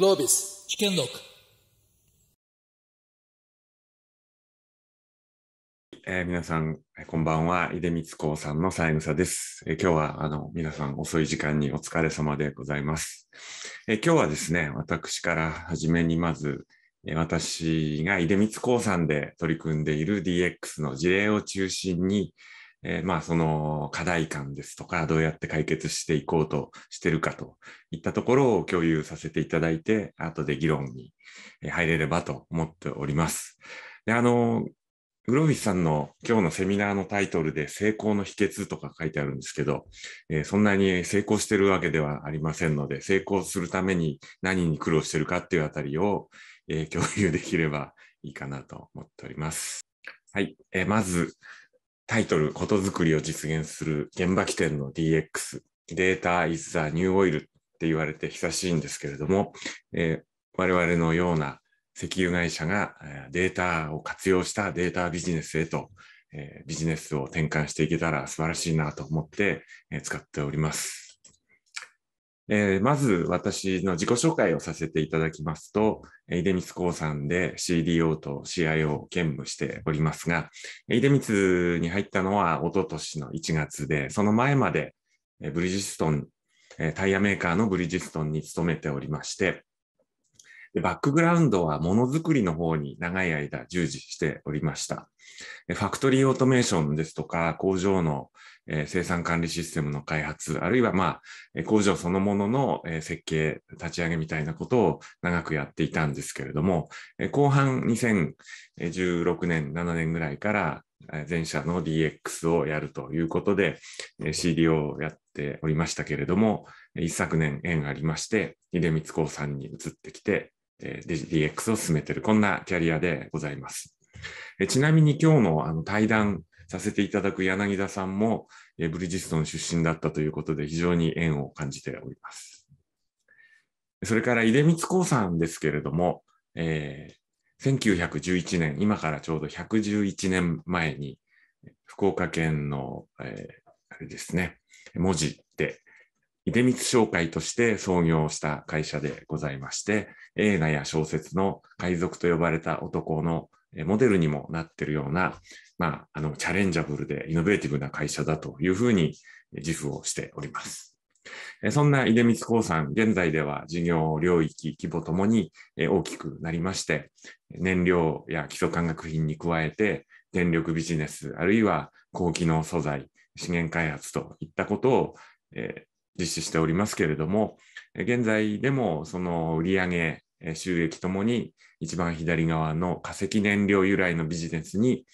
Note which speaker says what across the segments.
Speaker 1: Clovis, Chickenlock.
Speaker 2: えー、皆さん、こんばんは。井出光光さんの三枝です、えー、今日は、あの、皆さん遅い時間にお疲れ様でございます。えー、今日はですね、私からはじめにまず、えー、私が井出光光さんで取り組んでいる DX の事例を中心に、えー、まあその課題感ですとか、どうやって解決していこうとしてるかといったところを共有させていただいて、後で議論に入れればと思っております。で、あの、グロフィスさんの今日のセミナーのタイトルで成功の秘訣とか書いてあるんですけど、えー、そんなに成功してるわけではありませんので、成功するために何に苦労してるかっていうあたりを、えー、共有できればいいかなと思っております。はい。えー、まず、タイトル、ことづくりを実現する現場起点の DX、データ is the new oil って言われて久しいんですけれども、えー、我々のような石油会社がデータを活用したデータビジネスへと、えー、ビジネスを転換していけたら素晴らしいなと思って、えー、使っております。えー、まず私の自己紹介をさせていただきますと、出光興産で CDO と CIO を兼務しておりますが、出光に入ったのは一昨年の1月で、その前までブリヂストン、タイヤメーカーのブリヂストンに勤めておりまして、でバックグラウンドはものづくりの方に長い間従事しておりました。ファクトリーオートメーションですとか、工場のえー、生産管理システムの開発、あるいは、まあ、工場そのものの、えー、設計、立ち上げみたいなことを長くやっていたんですけれども、えー、後半2016年、7年ぐらいから、全社の DX をやるということで、CDO をやっておりましたけれども、一昨年縁がありまして、出光興産に移ってきて、DX を進めている、こんなキャリアでございます。ちなみに今日のあの対談させていただく柳田さんも、えブリヂストン出身だったということで、非常に縁を感じております。それから、井出光興産ですけれども、えー、1911年、今からちょうど111年前に、福岡県の、えー、あれですね、文字で、出光商会として創業した会社でございまして、映画や小説の海賊と呼ばれた男のモデルにもなってるような、まあ、あの、チャレンジャブルでイノベーティブな会社だというふうに自負をしております。そんな出光興産、現在では事業領域、規模ともに大きくなりまして、燃料や基礎化学品に加えて、電力ビジネス、あるいは高機能素材、資源開発といったことを、え実施しておりますけれども、現在でもその売上収益ともに一番左側の化石燃料由来のビジネスに、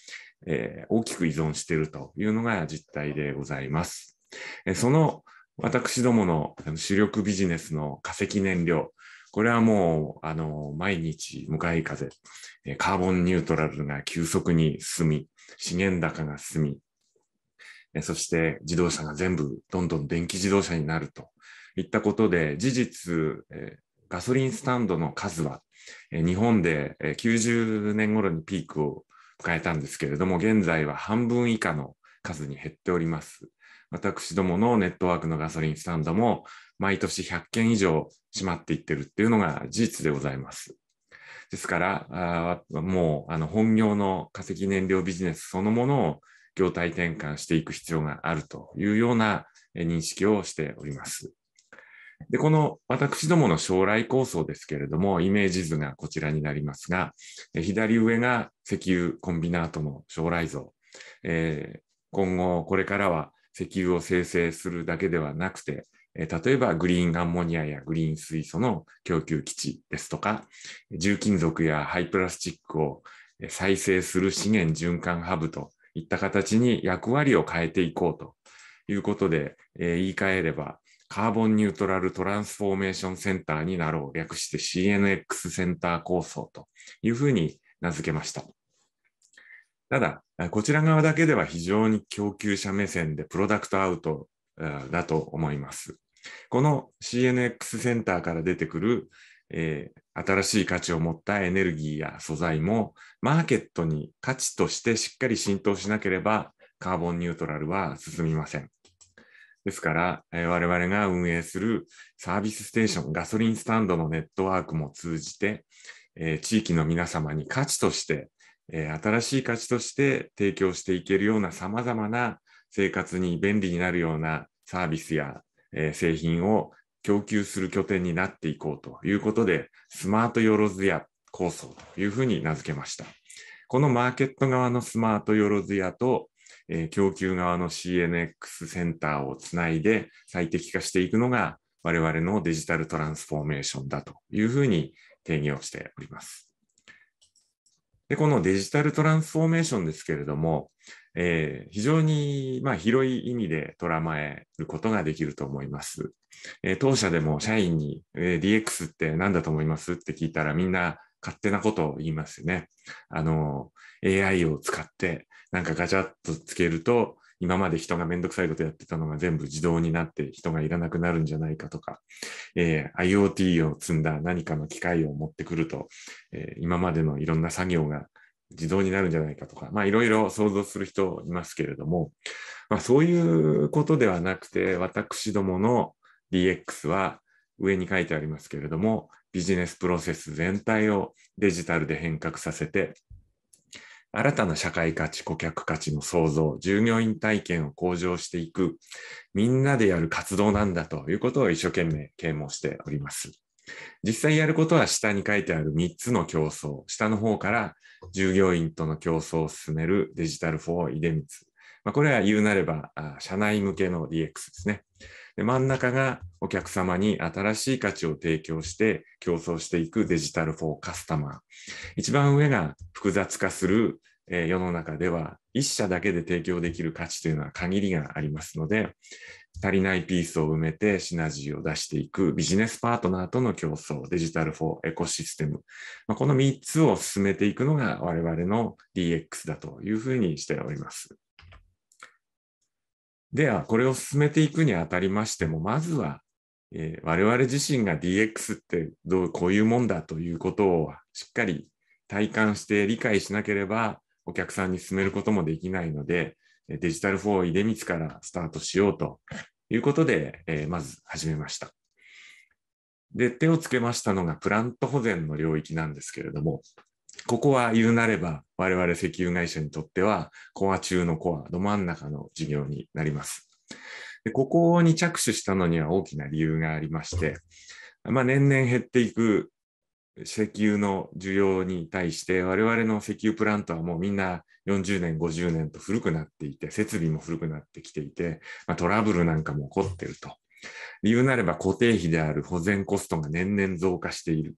Speaker 2: え大きく依存しているというのが実態でございます。えその私どもの主力ビジネスの化石燃料、これはもう、あの、毎日向かい風、カーボンニュートラルが急速に進み、資源高が進み、そして自動車が全部どんどん電気自動車になるといったことで、事実、ガソリンスタンドの数は、え日本で90年頃にピークを迎えたんですけれども、現在は半分以下の数に減っております。私どものネットワークのガソリンスタンドも毎年100件以上閉まっていってるっていうのが事実でございます。ですから、あもうあの本業の化石燃料ビジネスそのものを業態転換していく必要があるというような認識をしております。で、この私どもの将来構想ですけれども、イメージ図がこちらになりますが、左上が石油コンビナートの将来像。えー、今後、これからは石油を生成するだけではなくて、例えばグリーンアンモニアやグリーン水素の供給基地ですとか、重金属や廃プラスチックを再生する資源循環ハブといった形に役割を変えていこうということで、え言い換えればカーボンニュートラルトランスフォーメーションセンターになろう、略して CNX センター構想というふうに名付けました。ただ、こちら側だけでは非常に供給者目線でプロダクトアウトだと思います。この CNX センターから出てくる、えー、新しい価値を持ったエネルギーや素材もマーケットに価値としてしっかり浸透しなければカーボンニュートラルは進みません。ですから、えー、我々が運営するサービスステーション、ガソリンスタンドのネットワークも通じて、えー、地域の皆様に価値として、えー、新しい価値として提供していけるような様々な生活に便利になるようなサービスや、えー、製品を供給する拠点になっていこうということで、スマートよろずや構想というふうに名付けました。このマーケット側のスマートよろずやとえー、供給側の CNX センターをつないで最適化していくのが我々のデジタルトランスフォーメーションだというふうに定義をしております。でこのデジタルトランスフォーメーションですけれども、えー、非常に、まあ、広い意味で捉まえることができると思います。えー、当社でも社員に、えー、DX って何だと思いますって聞いたらみんな勝手なことを言いますよね。あの、AI を使ってなんかガチャッとつけると、今まで人がめんどくさいことやってたのが全部自動になって人がいらなくなるんじゃないかとか、えー、IoT を積んだ何かの機械を持ってくると、えー、今までのいろんな作業が自動になるんじゃないかとか、まあ、いろいろ想像する人いますけれども、まあ、そういうことではなくて、私どもの DX は上に書いてありますけれども、ビジネスプロセス全体をデジタルで変革させて、新たな社会価値、顧客価値の創造、従業員体験を向上していく、みんなでやる活動なんだということを一生懸命啓蒙しております。実際やることは下に書いてある3つの競争、下の方から従業員との競争を進めるデジタル4イデミツ。これは言うなれば、社内向けの DX ですね。で真ん中がお客様に新しい価値を提供して競争していくデジタルフォーカスタマー。一番上が複雑化する、えー、世の中では一社だけで提供できる価値というのは限りがありますので、足りないピースを埋めてシナジーを出していくビジネスパートナーとの競争、デジタルフォー・エコシステム、まあ、この3つを進めていくのが我々の DX だというふうにしております。では、これを進めていくにあたりましても、まずは、えー、我々自身が DX ってどうこういうもんだということをしっかり体感して理解しなければ、お客さんに進めることもできないので、デジタルフォー出光からスタートしようということで、えー、まず始めました。で、手をつけましたのがプラント保全の領域なんですけれども、ここは言うなれば、我々石油会社にとっては、コア中のコア、ど真ん中の事業になります。でここに着手したのには大きな理由がありまして、まあ、年々減っていく石油の需要に対して、我々の石油プラントはもうみんな40年、50年と古くなっていて、設備も古くなってきていて、まあ、トラブルなんかも起こっていると。理由なれば固定費である保全コストが年々増加している。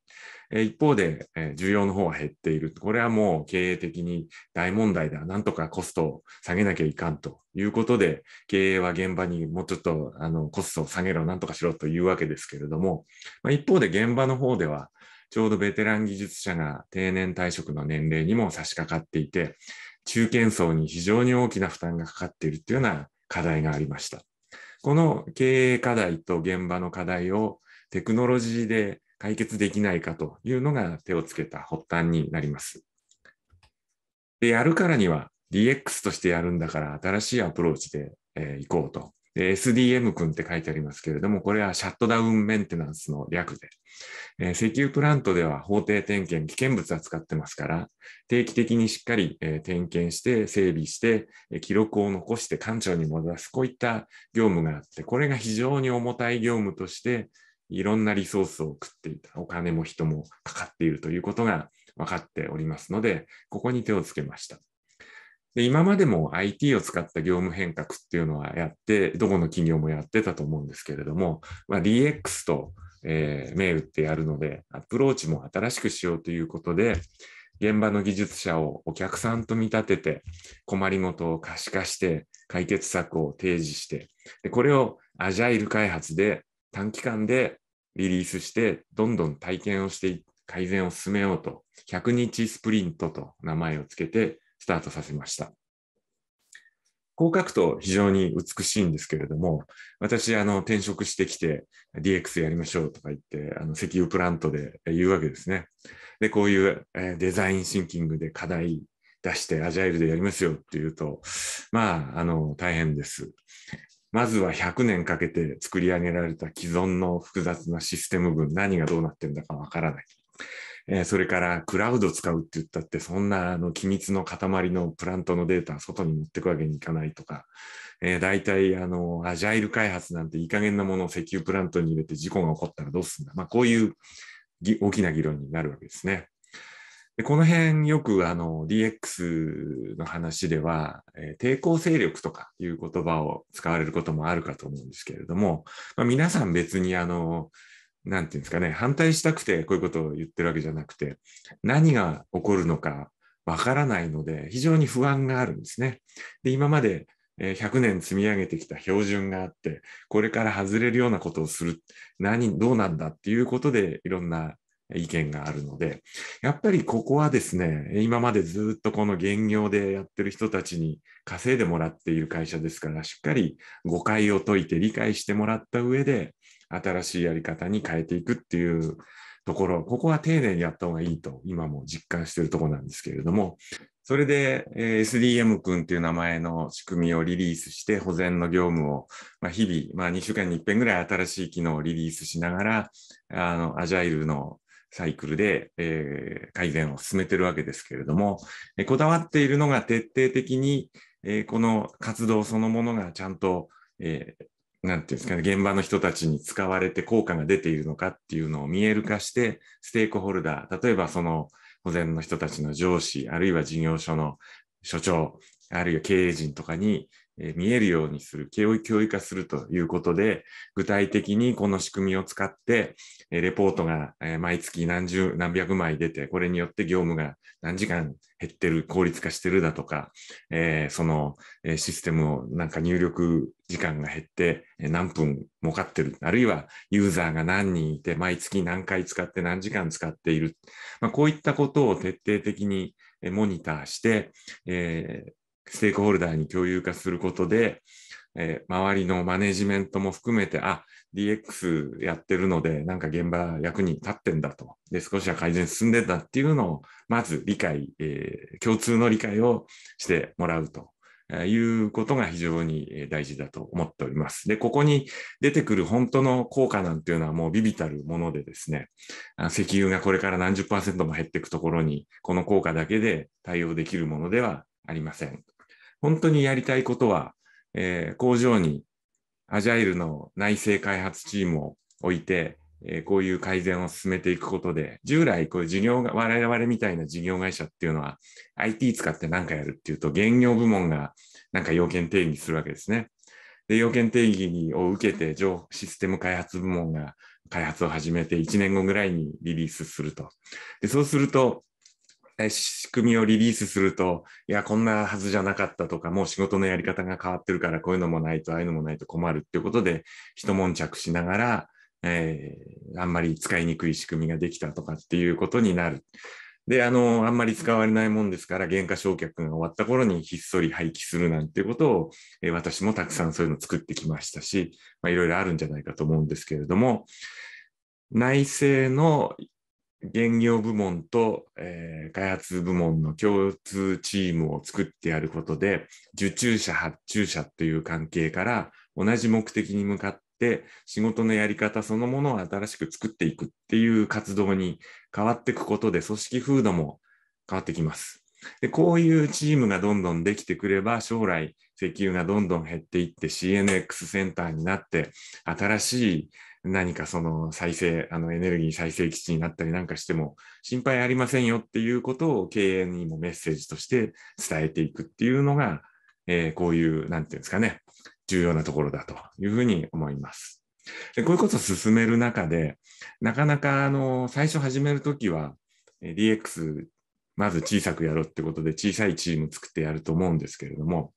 Speaker 2: え一方で、え需要の方は減っている。これはもう経営的に大問題だ。なんとかコストを下げなきゃいかんということで、経営は現場にもうちょっとあのコストを下げろ、なんとかしろというわけですけれども、まあ、一方で現場の方では、ちょうどベテラン技術者が定年退職の年齢にも差し掛かっていて、中堅層に非常に大きな負担がかかっているというような課題がありました。この経営課題と現場の課題をテクノロジーで解決できないかというのが手をつけた発端になります。でやるからには DX としてやるんだから新しいアプローチで、えー、行こうと SDM 君って書いてありますけれども、これはシャットダウンメンテナンスの略で、えー、石油プラントでは法定点検、危険物扱ってますから、定期的にしっかり、えー、点検して、整備して、えー、記録を残して官庁に戻す、こういった業務があって、これが非常に重たい業務として、いろんなリソースを送っていた、お金も人もかかっているということが分かっておりますので、ここに手をつけました。で今までも IT を使った業務変革っていうのはやって、どこの企業もやってたと思うんですけれども、まあ、DX と、えー、銘打ってやるので、アプローチも新しくしようということで、現場の技術者をお客さんと見立てて、困りごとを可視化して、解決策を提示して、でこれをアジャイル開発で短期間でリリースして、どんどん体験をして改善を進めようと、100日スプリントと名前をつけてスタートさせました。こう書くと非常に美しいんですけれども、私、あの、転職してきて DX やりましょうとか言って、あの、石油プラントで言うわけですね。で、こういう、えデザインシンキングで課題出してアジャイルでやりますよっていうと、まあ、あの、大変です。まずは100年かけて作り上げられた既存の複雑なシステム群、何がどうなってんだかわからない。えー、それからクラウド使うって言ったって、そんなあの機密の塊のプラントのデータ、外に持ってくわけにいかないとか、えー、大体あのアジャイル開発なんていい加減なものを石油プラントに入れて事故が起こったらどうすんだ、まあ、こういう大きな議論になるわけですね。でこの辺よくあの DX の話では、えー、抵抗勢力とかいう言葉を使われることもあるかと思うんですけれども、まあ、皆さん別にあのなんていうんですかね、反対したくてこういうことを言ってるわけじゃなくて、何が起こるのかわからないので、非常に不安があるんですね。で、今まで100年積み上げてきた標準があって、これから外れるようなことをする、何、どうなんだっていうことで、いろんな意見があるので、やっぱりここはですね、今までずっとこの現業でやってる人たちに稼いでもらっている会社ですから、しっかり誤解を解いて理解してもらった上で、新しいやり方に変えていくっていうところ、ここは丁寧にやった方がいいと今も実感しているところなんですけれども、それで、SDM 君っていう名前の仕組みをリリースして、保全の業務を、ま日々、ま2週間に1遍ぐらい新しい機能をリリースしながら、あの、アジャイルのサイクルで、え改善を進めてるわけですけれども、えこだわっているのが徹底的に、えこの活動そのものがちゃんと、えなんていうんですかね、現場の人たちに使われて効果が出ているのかっていうのを見える化して、ステークホルダー、例えばその保全の人たちの上司、あるいは事業所の所長、あるいは経営陣とかに、え見えるようにする、教育化するということで、具体的にこの仕組みを使って、えレポートが、え毎月何十、何百枚出て、これによって業務が何時間減ってる、効率化してるだとか、えその、えシステムをなんか入力時間が減って何分儲かってる、あるいはユーザーが何人いて、毎月何回使って何時間使っている、まあ、こういったことを徹底的にモニターして、えー、ステークホルダーに共有化することで、えー、周りのマネジメントも含めて、あ、DX やってるので、なんか現場役に立ってんだと、で少しは改善進んでんだっていうのを、まず理解、えー、共通の理解をしてもらうということが非常に大事だと思っております。で、ここに出てくる本当の効果なんていうのはもうビビたるものでですね、石油がこれから何十パーセントも減っていくところに、この効果だけで対応できるものではありません。本当にやりたいことは、えー、工場にアジャイルの内製開発チームを置いて、えー、こういう改善を進めていくことで、従来、こういう事業が、我々みたいな事業会社っていうのは、IT 使って何かやるっていうと、現業部門がなんか要件定義するわけですね。で、要件定義を受けて、情報システム開発部門が開発を始めて、1年後ぐらいにリリースすると。で、そうすると、仕組みをリリースすると、いや、こんなはずじゃなかったとか、もう仕事のやり方が変わってるから、こういうのもないと、ああいうのもないと困るっていうことで、一悶着しながら、えー、あんまり使いにくい仕組みができたとかっていうことになる。で、あの、あんまり使われないもんですから、原価償却が終わった頃にひっそり廃棄するなんていうことを、えー、私もたくさんそういうのを作ってきましたし、まいろいろあるんじゃないかと思うんですけれども、内政の原業部門と、えー、開発部門の共通チームを作ってやることで、受注者、発注者という関係から、同じ目的に向かっ、仕事のやり方そのものを新しく作っていくっていう活動に変わっていくことで、組織風土も変わってきます。でこういうチームがどんどんできてくれば、将来、石油がどんどん減っていって CNX センターになって、新しい何かその再生、あのエネルギー再生基地になったりなんかしても心配ありませんよっていうことを経営にもメッセージとして伝えていくっていうのが、えー、こういう、なんていうんですかね、重要なところだというふうに思います。でこういうことを進める中で、なかなかあの最初始めるときは、DX、まず小さくやろうってことで、小さいチーム作ってやると思うんですけれども、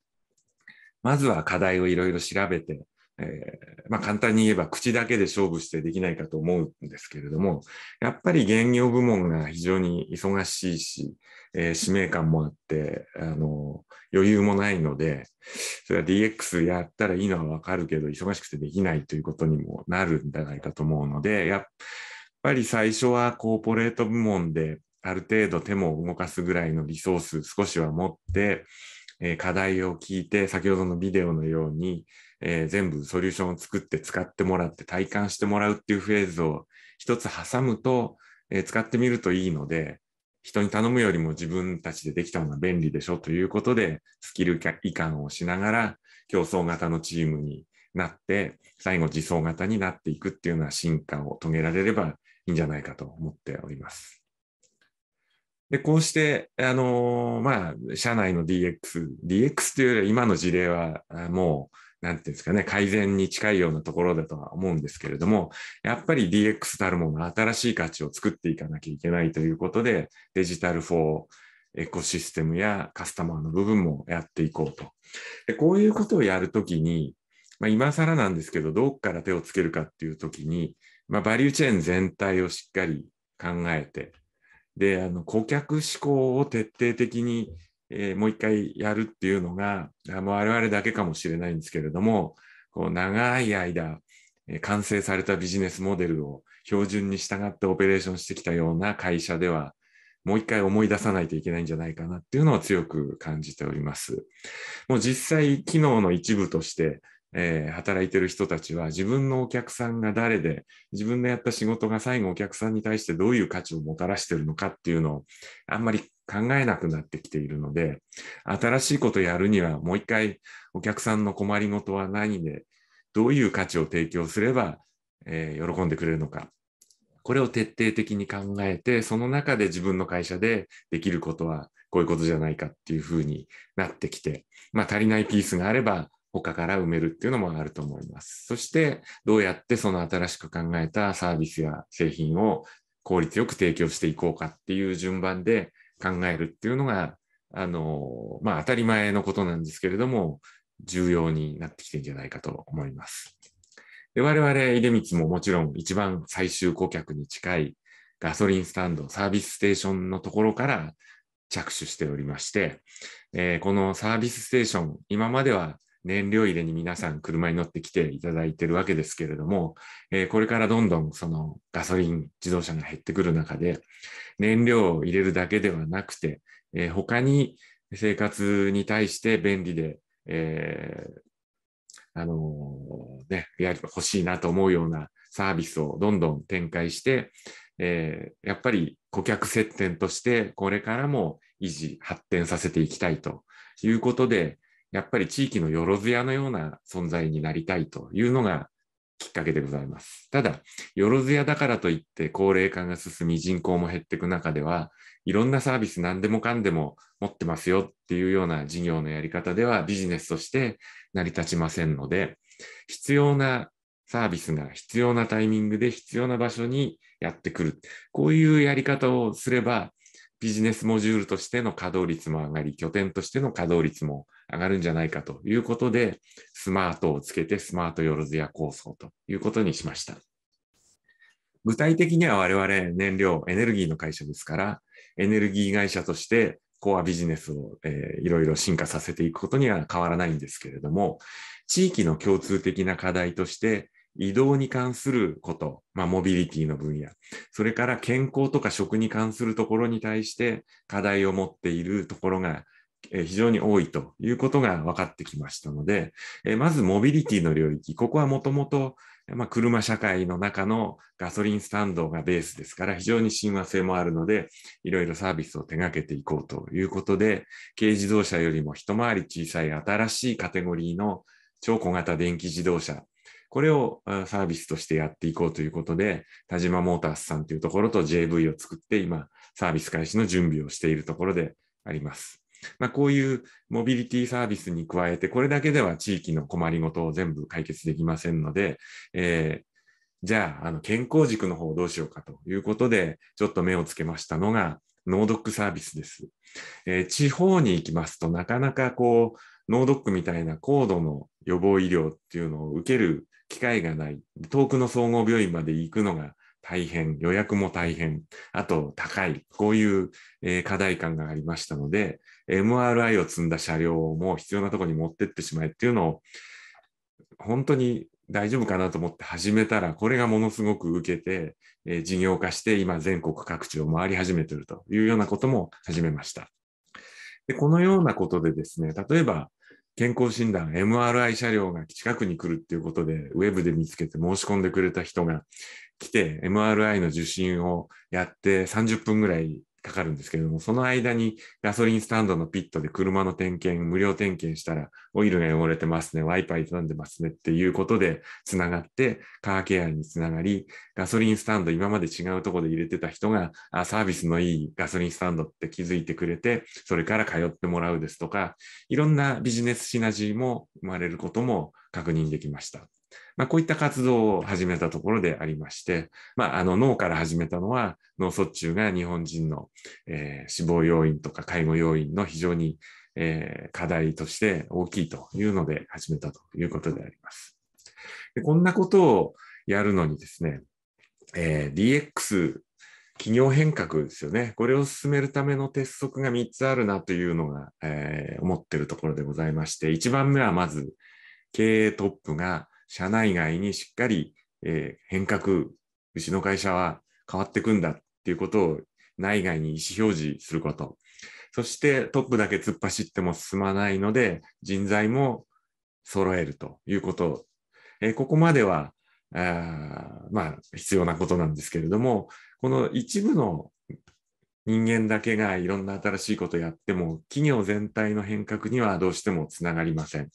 Speaker 2: まずは課題をいろいろ調べて、えー、まあ、簡単に言えば口だけで勝負してできないかと思うんですけれども、やっぱり現業部門が非常に忙しいし、えー、使命感もあって、あの、余裕もないので、それは DX やったらいいのはわかるけど、忙しくてできないということにもなるんじゃないかと思うので、やっぱり最初はコーポレート部門である程度手も動かすぐらいのリソース少しは持って、えー、課題を聞いて、先ほどのビデオのように、えー、全部ソリューションを作って使ってもらって体感してもらうっていうフェーズを一つ挟むと、えー、使ってみるといいので、人に頼むよりも自分たちでできた方が便利でしょということで、スキル移管をしながら競争型のチームになって、最後自走型になっていくっていうような進化を遂げられればいいんじゃないかと思っております。で、こうして、あのー、まあ、社内の DX、DX というよりは今の事例は、もう、なんていうんですかね、改善に近いようなところだとは思うんですけれども、やっぱり DX たるもの、新しい価値を作っていかなきゃいけないということで、デジタル4エコシステムやカスタマーの部分もやっていこうと。でこういうことをやるときに、まあ、今更なんですけど、どこから手をつけるかっていうときに、まあ、バリューチェーン全体をしっかり考えて、であの顧客思考を徹底的に、えー、もう一回やるっていうのがもう我々だけかもしれないんですけれどもこう長い間、えー、完成されたビジネスモデルを標準に従ってオペレーションしてきたような会社ではもう一回思い出さないといけないんじゃないかなっていうのを強く感じております。もう実際、機能の一部として、えー、働いてる人たちは自分のお客さんが誰で、自分のやった仕事が最後お客さんに対してどういう価値をもたらしてるのかっていうのをあんまり考えなくなってきているので、新しいことやるにはもう一回お客さんの困りごとは何で、どういう価値を提供すれば、えー、喜んでくれるのか。これを徹底的に考えて、その中で自分の会社でできることはこういうことじゃないかっていうふうになってきて、まあ足りないピースがあれば他から埋めるっていうのもあると思います。そして、どうやってその新しく考えたサービスや製品を効率よく提供していこうかっていう順番で考えるっていうのが、あの、まあ、当たり前のことなんですけれども、重要になってきてるんじゃないかと思います。で我々、出光ももちろん一番最終顧客に近いガソリンスタンド、サービスステーションのところから着手しておりまして、えー、このサービスステーション、今までは燃料入れに皆さん車に乗ってきていただいているわけですけれども、えー、これからどんどんそのガソリン自動車が減ってくる中で、燃料を入れるだけではなくて、えー、他に生活に対して便利で、えー、あのね、や欲しいなと思うようなサービスをどんどん展開して、えー、やっぱり顧客接点としてこれからも維持、発展させていきたいということで、やっぱり地域のよろずやのような存在になりたいというのがきっかけでございます。ただ、よろずやだからといって高齢化が進み人口も減っていく中では、いろんなサービス何でもかんでも持ってますよっていうような事業のやり方ではビジネスとして成り立ちませんので、必要なサービスが必要なタイミングで必要な場所にやってくる。こういうやり方をすれば、ビジネスモジュールとしての稼働率も上がり、拠点としての稼働率も上がるんじゃないかということで、スマートをつけてスマートよろずや構想ということにしました。具体的には我々燃料、エネルギーの会社ですから、エネルギー会社としてコアビジネスを、えー、いろいろ進化させていくことには変わらないんですけれども、地域の共通的な課題として、移動に関すること、まあ、モビリティの分野、それから健康とか食に関するところに対して課題を持っているところが非常に多いということが分かってきましたので、まずモビリティの領域、ここはもともと車社会の中のガソリンスタンドがベースですから、非常に親和性もあるので、いろいろサービスを手掛けていこうということで、軽自動車よりも一回り小さい新しいカテゴリーの超小型電気自動車、これをサービスとしてやっていこうということで、田島モータースさんというところと JV を作って、今、サービス開始の準備をしているところであります。まあ、こういうモビリティサービスに加えて、これだけでは地域の困りごとを全部解決できませんので、えー、じゃあ、あの健康軸の方をどうしようかということで、ちょっと目をつけましたのが、脳ドックサービスです。えー、地方に行きますとなかなかこう、脳ドックみたいな高度の予防医療っていうのを受ける機会がない、遠くの総合病院まで行くのが大変、予約も大変、あと高い、こういう、えー、課題感がありましたので、MRI を積んだ車両も必要なところに持ってってしまえっていうのを、本当に大丈夫かなと思って始めたら、これがものすごく受けて、えー、事業化して、今全国各地を回り始めてるというようなことも始めました。でこのようなことでですね、例えば、健康診断、MRI 車両が近くに来るっていうことで、ウェブで見つけて申し込んでくれた人が、来て MRI の受診をやって30分ぐらいかかるんですけれども、その間にガソリンスタンドのピットで車の点検、無料点検したら、オイルが汚れてますね、ワイパー傷んでますねっていうことでつながって、カーケアにつながり、ガソリンスタンド、今まで違うところで入れてた人が、あサービスのいいガソリンスタンドって気づいてくれて、それから通ってもらうですとか、いろんなビジネスシナジーも生まれることも確認できました。まあ、こういった活動を始めたところでありまして、まあ、あの脳から始めたのは脳卒中が日本人の、えー、死亡要因とか介護要因の非常に、えー、課題として大きいというので始めたということであります。でこんなことをやるのにですね、えー、DX 企業変革ですよね。これを進めるための鉄則が3つあるなというのが、えー、思ってるところでございまして、1番目はまず、経営トップが社内外にしっかり、えー、変革、うちの会社は変わっていくんだっていうことを内外に意思表示すること。そしてトップだけ突っ走っても進まないので、人材も揃えるということ。えー、ここまでは、あまあ、必要なことなんですけれども、この一部の人間だけがいろんな新しいことやっても、企業全体の変革にはどうしてもつながりません。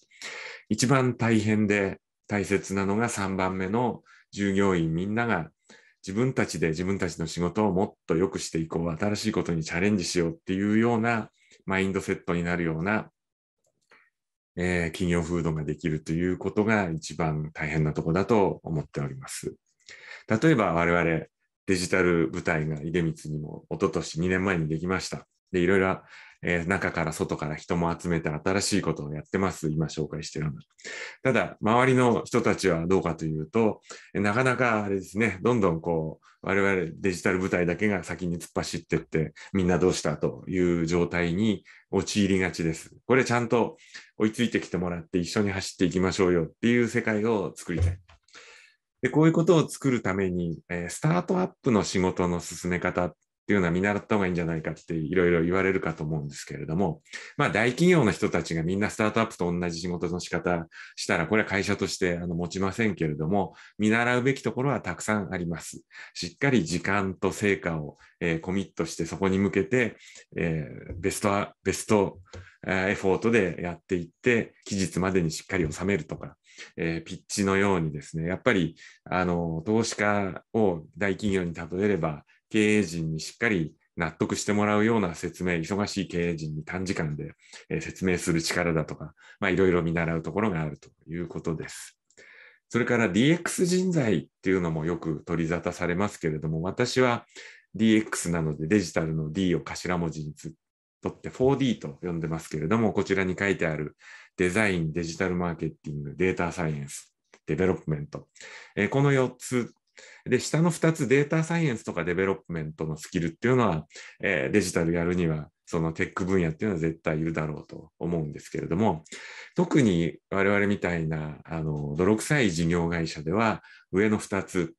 Speaker 2: 一番大変で、大切なのが3番目の従業員みんなが自分たちで自分たちの仕事をもっと良くしていこう、新しいことにチャレンジしようっていうようなマインドセットになるような、えー、企業風土ができるということが一番大変なとこだと思っております。例えば我々デジタル部隊が出光にも一昨年2年前にできました。で、いろいろえー、中から外から人も集めて新しいことをやってます。今紹介してるような。ただ、周りの人たちはどうかというと、なかなかあれですね、どんどんこう、我々デジタル部隊だけが先に突っ走ってって、みんなどうしたという状態に陥りがちです。これちゃんと追いついてきてもらって一緒に走っていきましょうよっていう世界を作りたい。でこういうことを作るために、えー、スタートアップの仕事の進め方っっていうのは見習った方がいいんじゃないかっていろいろ言われるかと思うんですけれども、まあ大企業の人たちがみんなスタートアップと同じ仕事の仕方したら、これは会社としてあの持ちませんけれども、見習うべきところはたくさんあります。しっかり時間と成果を、えー、コミットしてそこに向けて、えー、ベスト、ベスト、エフォートでやっていって、期日までにしっかり収めるとか、えー、ピッチのようにですね、やっぱり、あの、投資家を大企業に例えれば、経営陣にしっかり納得してもらうような説明、忙しい経営陣に短時間で説明する力だとか、まあ、いろいろ見習うところがあるということです。それから DX 人材っていうのもよく取り沙汰されますけれども、私は DX なのでデジタルの D を頭文字にとって 4D と呼んでますけれども、こちらに書いてあるデザイン、デジタルマーケティング、データサイエンス、デベロップメント。この4つで、下の2つ、データサイエンスとかデベロップメントのスキルっていうのは、えー、デジタルやるには、そのテック分野っていうのは絶対いるだろうと思うんですけれども、特に我々みたいな、あの、泥臭い事業会社では、上の2つ、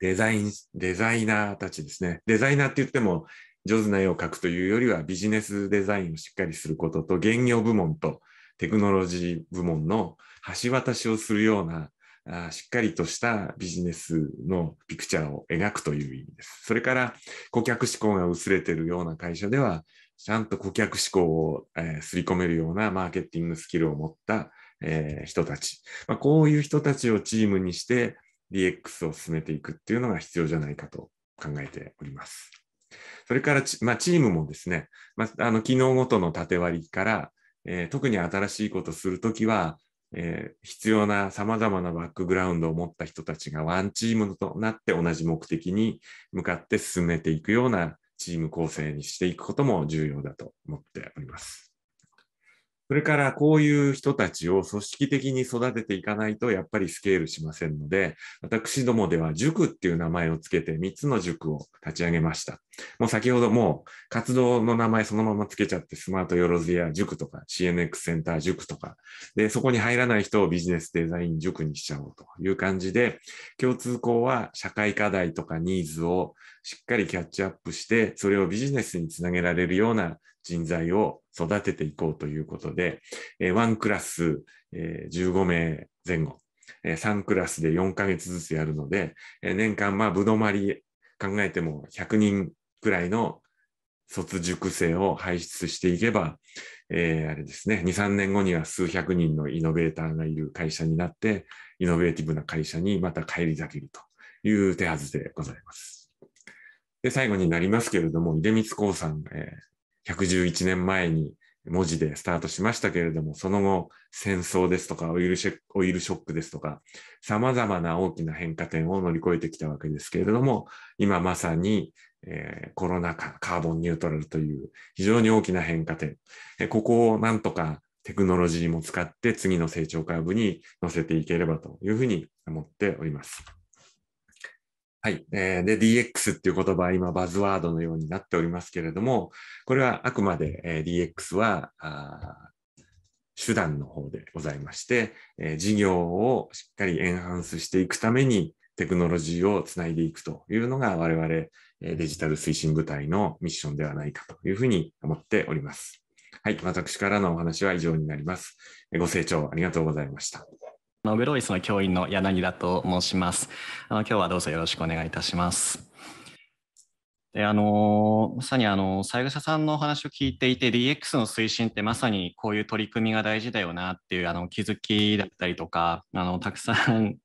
Speaker 2: デザイン、デザイナーたちですね。デザイナーって言っても、上手な絵を描くというよりは、ビジネスデザインをしっかりすることと、現業部門とテクノロジー部門の橋渡しをするようなあしっかりとしたビジネスのピクチャーを描くという意味です。それから顧客志向が薄れているような会社では、ちゃんと顧客志向を、えー、すり込めるようなマーケティングスキルを持った、えー、人たち、まあ、こういう人たちをチームにして DX を進めていくっていうのが必要じゃないかと考えております。それからまあ、チームもですね、まあ、あの機能ごとの縦割りから、えー、特に新しいことするときは、えー、必要なさまざまなバックグラウンドを持った人たちがワンチームとなって同じ目的に向かって進めていくようなチーム構成にしていくことも重要だと思っております。それからこういう人たちを組織的に育てていかないとやっぱりスケールしませんので、私どもでは塾っていう名前をつけて3つの塾を立ち上げました。もう先ほども活動の名前そのままつけちゃってスマートよろずや塾とか CNX センター塾とか、で、そこに入らない人をビジネスデザイン塾にしちゃおうという感じで、共通項は社会課題とかニーズをしっかりキャッチアップして、それをビジネスにつなげられるような人材を育てていこうということで、え1クラス、え15名前後、え3クラスで4ヶ月ずつやるので、え年間、まあ、ぶどまり考えても100人くらいの卒熟生を輩出していけば、えー、あれですね、2、3年後には数百人のイノベーターがいる会社になって、イノベーティブな会社にまた返り咲けるという手はずでございます。で、最後になりますけれども、出光興産、えー、111年前に文字でスタートしましたけれども、その後、戦争ですとかオイルショックですとか、様々な大きな変化点を乗り越えてきたわけですけれども、今まさに、えー、コロナ禍、カーボンニュートラルという非常に大きな変化点、えここをなんとかテクノロジーも使って次の成長カーブに乗せていければというふうに思っております。はい。えで、DX っていう言葉は今バズワードのようになっておりますけれども、これはあくまで、え DX は手段の方でございまして、え事業をしっかりエンハンスしていくためにテクノロジーをつないでいくというのが我々、えデジタル推進部隊のミッションではないかというふうに思っております。はい。私からのお話は以上になります。ご清聴ありがとうございました。
Speaker 1: のグロイスの教員の柳田と申します。あの今日はどうぞよろしくお願いいたします。であのまさにあの三枝さんのお話を聞いていて DX の推進ってまさにこういう取り組みが大事だよなっていうあの気づきだったりとかあのたくさん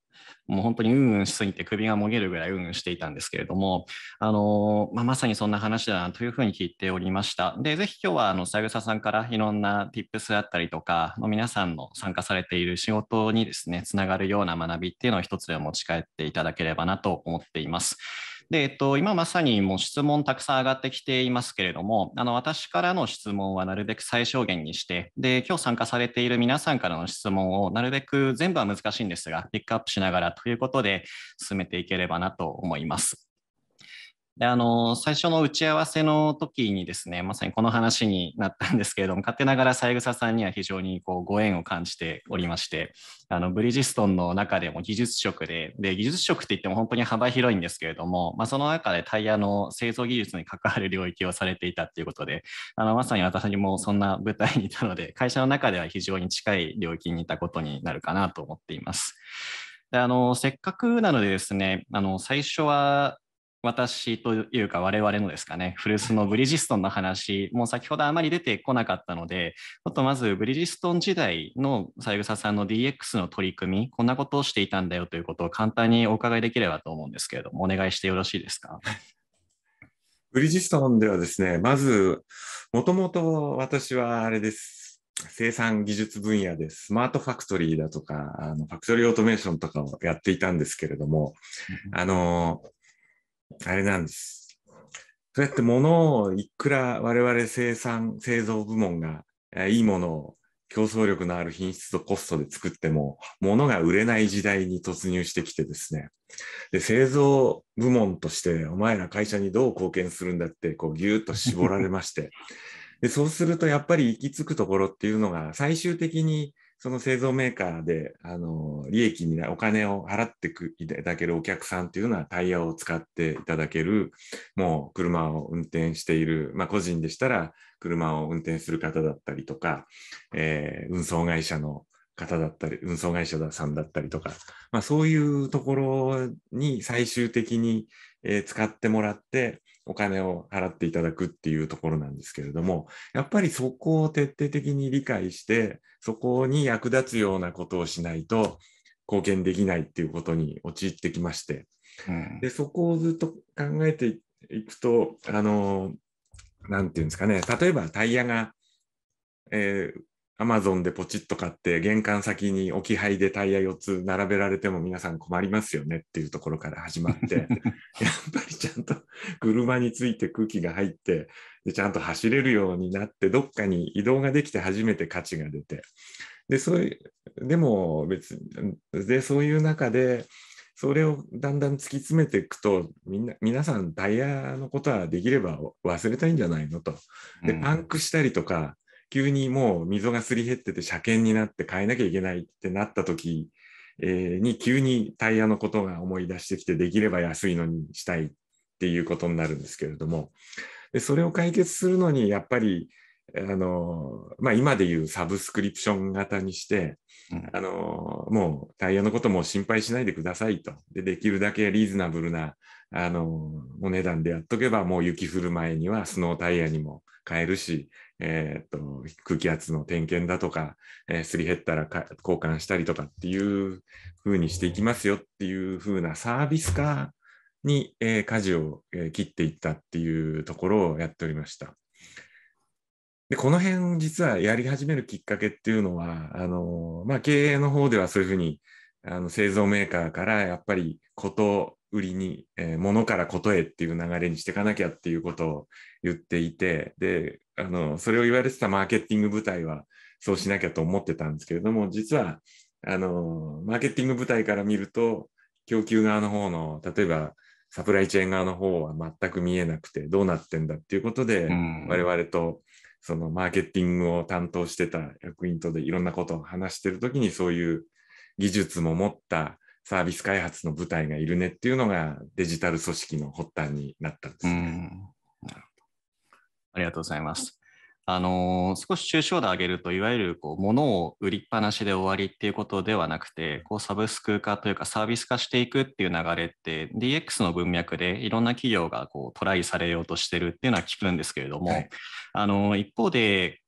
Speaker 1: もう本当にうんうんしすぎて首がもげるぐらいうんうんしていたんですけれども、あのまあ、まさにそんな話だなというふうに聞いておりました。で、ぜひ今日はあの三枝さんからいろんな tips だったりとか、皆さんの参加されている仕事にですね、つながるような学びっていうのを一つで持ち帰っていただければなと思っています。で、えっと、今まさにもう質問たくさん上がってきていますけれども、あの私からの質問はなるべく最小限にして、で、今日参加されている皆さんからの質問をなるべく全部は難しいんですが、ピックアップしながらということで進めていければなと思います。であの最初の打ち合わせの時にですねまさにこの話になったんですけれども勝手ながら三枝さんには非常にこうご縁を感じておりましてあのブリヂストンの中でも技術職でで技術職って言っても本当に幅広いんですけれども、まあ、その中でタイヤの製造技術に関わる領域をされていたっていうことであのまさに私もそんな舞台にいたので会社の中では非常に近い領域にいたことになるかなと思っています。であのせっかくなのでですねあの最初は私というか我々のですかね、古巣のブリヂストンの話もう先ほどあまり出てこなかったので、ちょっとまずブリヂストン時代の三枝さんの DX の取り組み、こんなことをしていたんだよということを簡単にお伺いできればと思うんですけれども、お願いしてよろしいですか。
Speaker 2: ブリヂストンではですね、まず、もともと私はあれです。生産技術分野でスマートファクトリーだとか、あのファクトリーオートメーションとかをやっていたんですけれども、あの、あれなんです。そうやって物をいくら我々生産、製造部門がいいものを競争力のある品質とコストで作っても物が売れない時代に突入してきてですね。で、製造部門としてお前ら会社にどう貢献するんだってこうギューッと絞られまして。でそうするとやっぱり行き着くところっていうのが最終的にその製造メーカーで、あの、利益にお金を払っていただけるお客さんっていうのはタイヤを使っていただける、もう車を運転している、まあ個人でしたら車を運転する方だったりとか、えー、運送会社の方だったり、運送会社さんだったりとか、まあそういうところに最終的に、えー、使ってもらって、お金を払っていただくっていうところなんですけれども、やっぱりそこを徹底的に理解して、そこに役立つようなことをしないと貢献できないっていうことに陥ってきまして、うん、でそこをずっと考えていくと、あの、なんていうんですかね、例えばタイヤが、えー、アマゾンでポチッと買って、玄関先に置き配でタイヤ4つ並べられても皆さん困りますよねっていうところから始まって、やっぱりちゃんと 車について空気が入ってで、ちゃんと走れるようになって、どっかに移動ができて初めて価値が出て、で、そういう、でも別で、そういう中で、それをだんだん突き詰めていくと、みんな、皆さんタイヤのことはできれば忘れたいんじゃないのと。で、パンクしたりとか、急にもう溝がすり減ってて車検になって変えなきゃいけないってなった時に急にタイヤのことが思い出してきてできれば安いのにしたいっていうことになるんですけれどもでそれを解決するのにやっぱりあのまあ、今でいうサブスクリプション型にして、うん、あのもうタイヤのことも心配しないでくださいとでできるだけリーズナブルなあのお値段でやっとけばもう雪降る前にはスノータイヤにも変えるし、えー、っと空気圧の点検だとか、えー、すり減ったら交換したりとかっていう風にしていきますよっていう風なサービス化に、えー、舵を、え切っていったっていうところをやっておりました。でこの辺実はやり始めるきっかけっていうのはあの、まあ、経営の方ではそういうふうにあの製造メーカーからやっぱりこと売りに、えー、物からことへっていう流れにしていかなきゃっていうことを言っていてであのそれを言われてたマーケティング部隊はそうしなきゃと思ってたんですけれども実はあのマーケティング部隊から見ると供給側の方の例えばサプライチェーン側の方は全く見えなくてどうなってんだっていうことで、うん、我々とそのマーケティングを担当してた役員とでいろんなことを話してる時にそういう技術も持ったサービス開発の部隊がいるねっていうのがデジタル組織の発端になったんですね。ありがとうございます。あのー、少し抽象度上げる
Speaker 1: といわゆるこう物を売りっぱなしで終わりっていうことではなくてこうサブスク化というかサービス化していくっていう流れって DX の文脈でいろんな企業がこうトライされようとしてるっていうのは聞くんですけれども、はい、あのー、一方で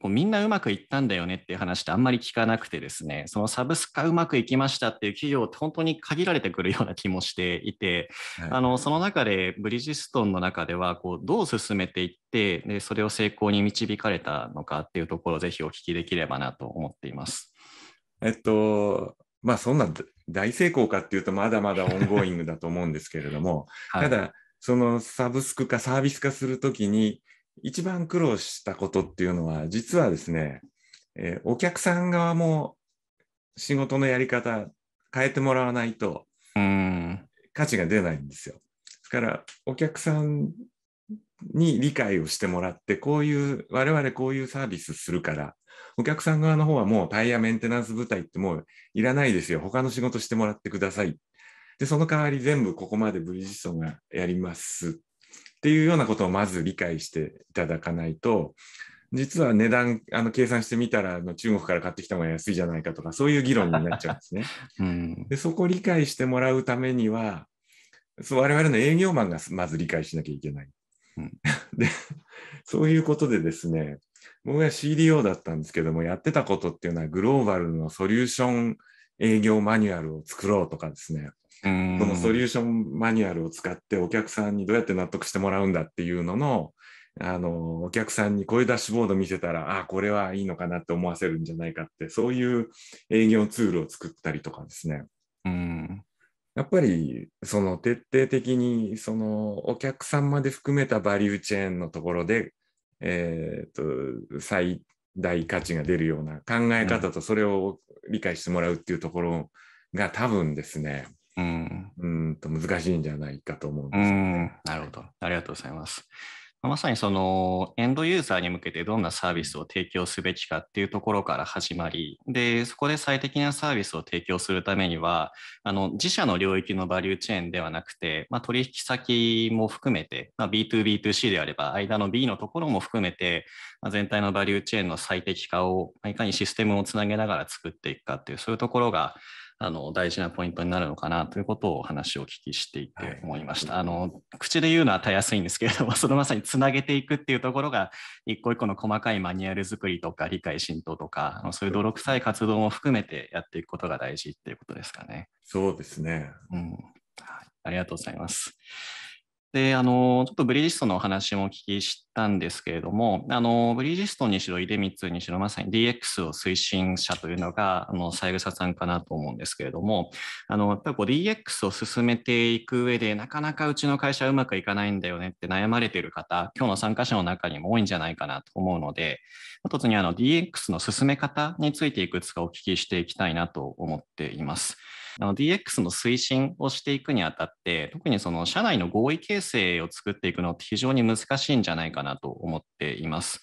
Speaker 1: こうみんなうまくいったんだよねっていう話ってあんまり聞かなくてですね、そのサブスクがうまくいきましたっていう企業って本当に限られてくるような気もしていて、はい、あのその中でブリヂストンの中ではこうどう進めていってで、それを成功に導かれたのかっていうところをぜひお
Speaker 2: 聞きできればなと思っています。えっと、まあそんな大成功かっていうとまだまだオンゴーイングだと思うんですけれども、はい、ただそのサブスク化サービス化するときに一番苦労したことっていうのは、実はですね、えー、お客さん側も仕事のやり方変えてもらわないと価値が出ないんですよ。ですからお客さんに理解をしてもらってこういう我々こういうサービスするからお客さん側の方はもうタイヤメンテナンス部隊ってもういらないですよ他の仕事してもらってくださいでその代わり全部ここまで V ジストがやりますっていうようなことをまず理解していただかないと、実は値段あの計算してみたらの中国から買ってきた方が安いじゃないかとかそういう議論になっちゃうんです
Speaker 1: ね。うん、
Speaker 2: でそこを理解してもらうためにはそう我々の営業マンがまず理解しなきゃいけない。うん、でそういうことでですね僕は CDO だったんですけどもやってたことっていうのはグローバルのソリューション営業マニュアルを作ろうとかですねこのソリューションマニュアルを使ってお客さんにどうやって納得してもらうんだっていうのの、あの、お客さんにこういうダッシュボード見せたら、ああ、これはいいのかなって思わせるんじゃないかって、そういう営業ツールを作ったりとかですね。うん。やっぱり、その徹底的に、そのお客さんまで含めたバリューチェーンのところで、えー、と、最大価値が出るような考え方とそれを理解してもらうっていうところが多分ですね、うん、うんと難しいんじゃないかと思うんですよね。なるほど。ありがとうござ
Speaker 1: います。まさにそのエンドユーザーに向けてどんなサービスを提供すべきかっていうところから始まり、で、そこで最適なサービスを提供するためには、あの、自社の領域のバリューチェーンではなくて、まあ、取引先も含めて、まあ、B2B2C であれば、間の B のところも含めて、まあ、全体のバリューチェーンの最適化を、いかにシステムをつなげながら作っていくかっていう、そういうところが、あの大事なポイントになるのかなということをお話をお聞きしていて思いました、はい、あの口で言うのはたやすいんですけれどもそのまさにつなげていくっていうところが一個一個の細かいマニュアル作りとか理解浸透とかそういう泥臭い活動も含めてやっていくことが大事っていうことですかね。
Speaker 2: そうですね、うん、
Speaker 1: ありがとうございます。であのちょっとブリヂストンのお話もお聞きしたんですけれどもあのブリヂストンにしろ出光にしろまさに DX を推進者というのが三枝さんかなと思うんですけれどもあのやっぱこう DX を進めていく上でなかなかうちの会社うまくいかないんだよねって悩まれている方今日の参加者の中にも多いんじゃないかなと思うので一つにあの DX の進め方についていくつかお聞きしていきたいなと思っています。あの DX の推進をしていくにあたって、特にその社内の合意形成を作っていくのって非常に難しいんじゃないかなと思っています。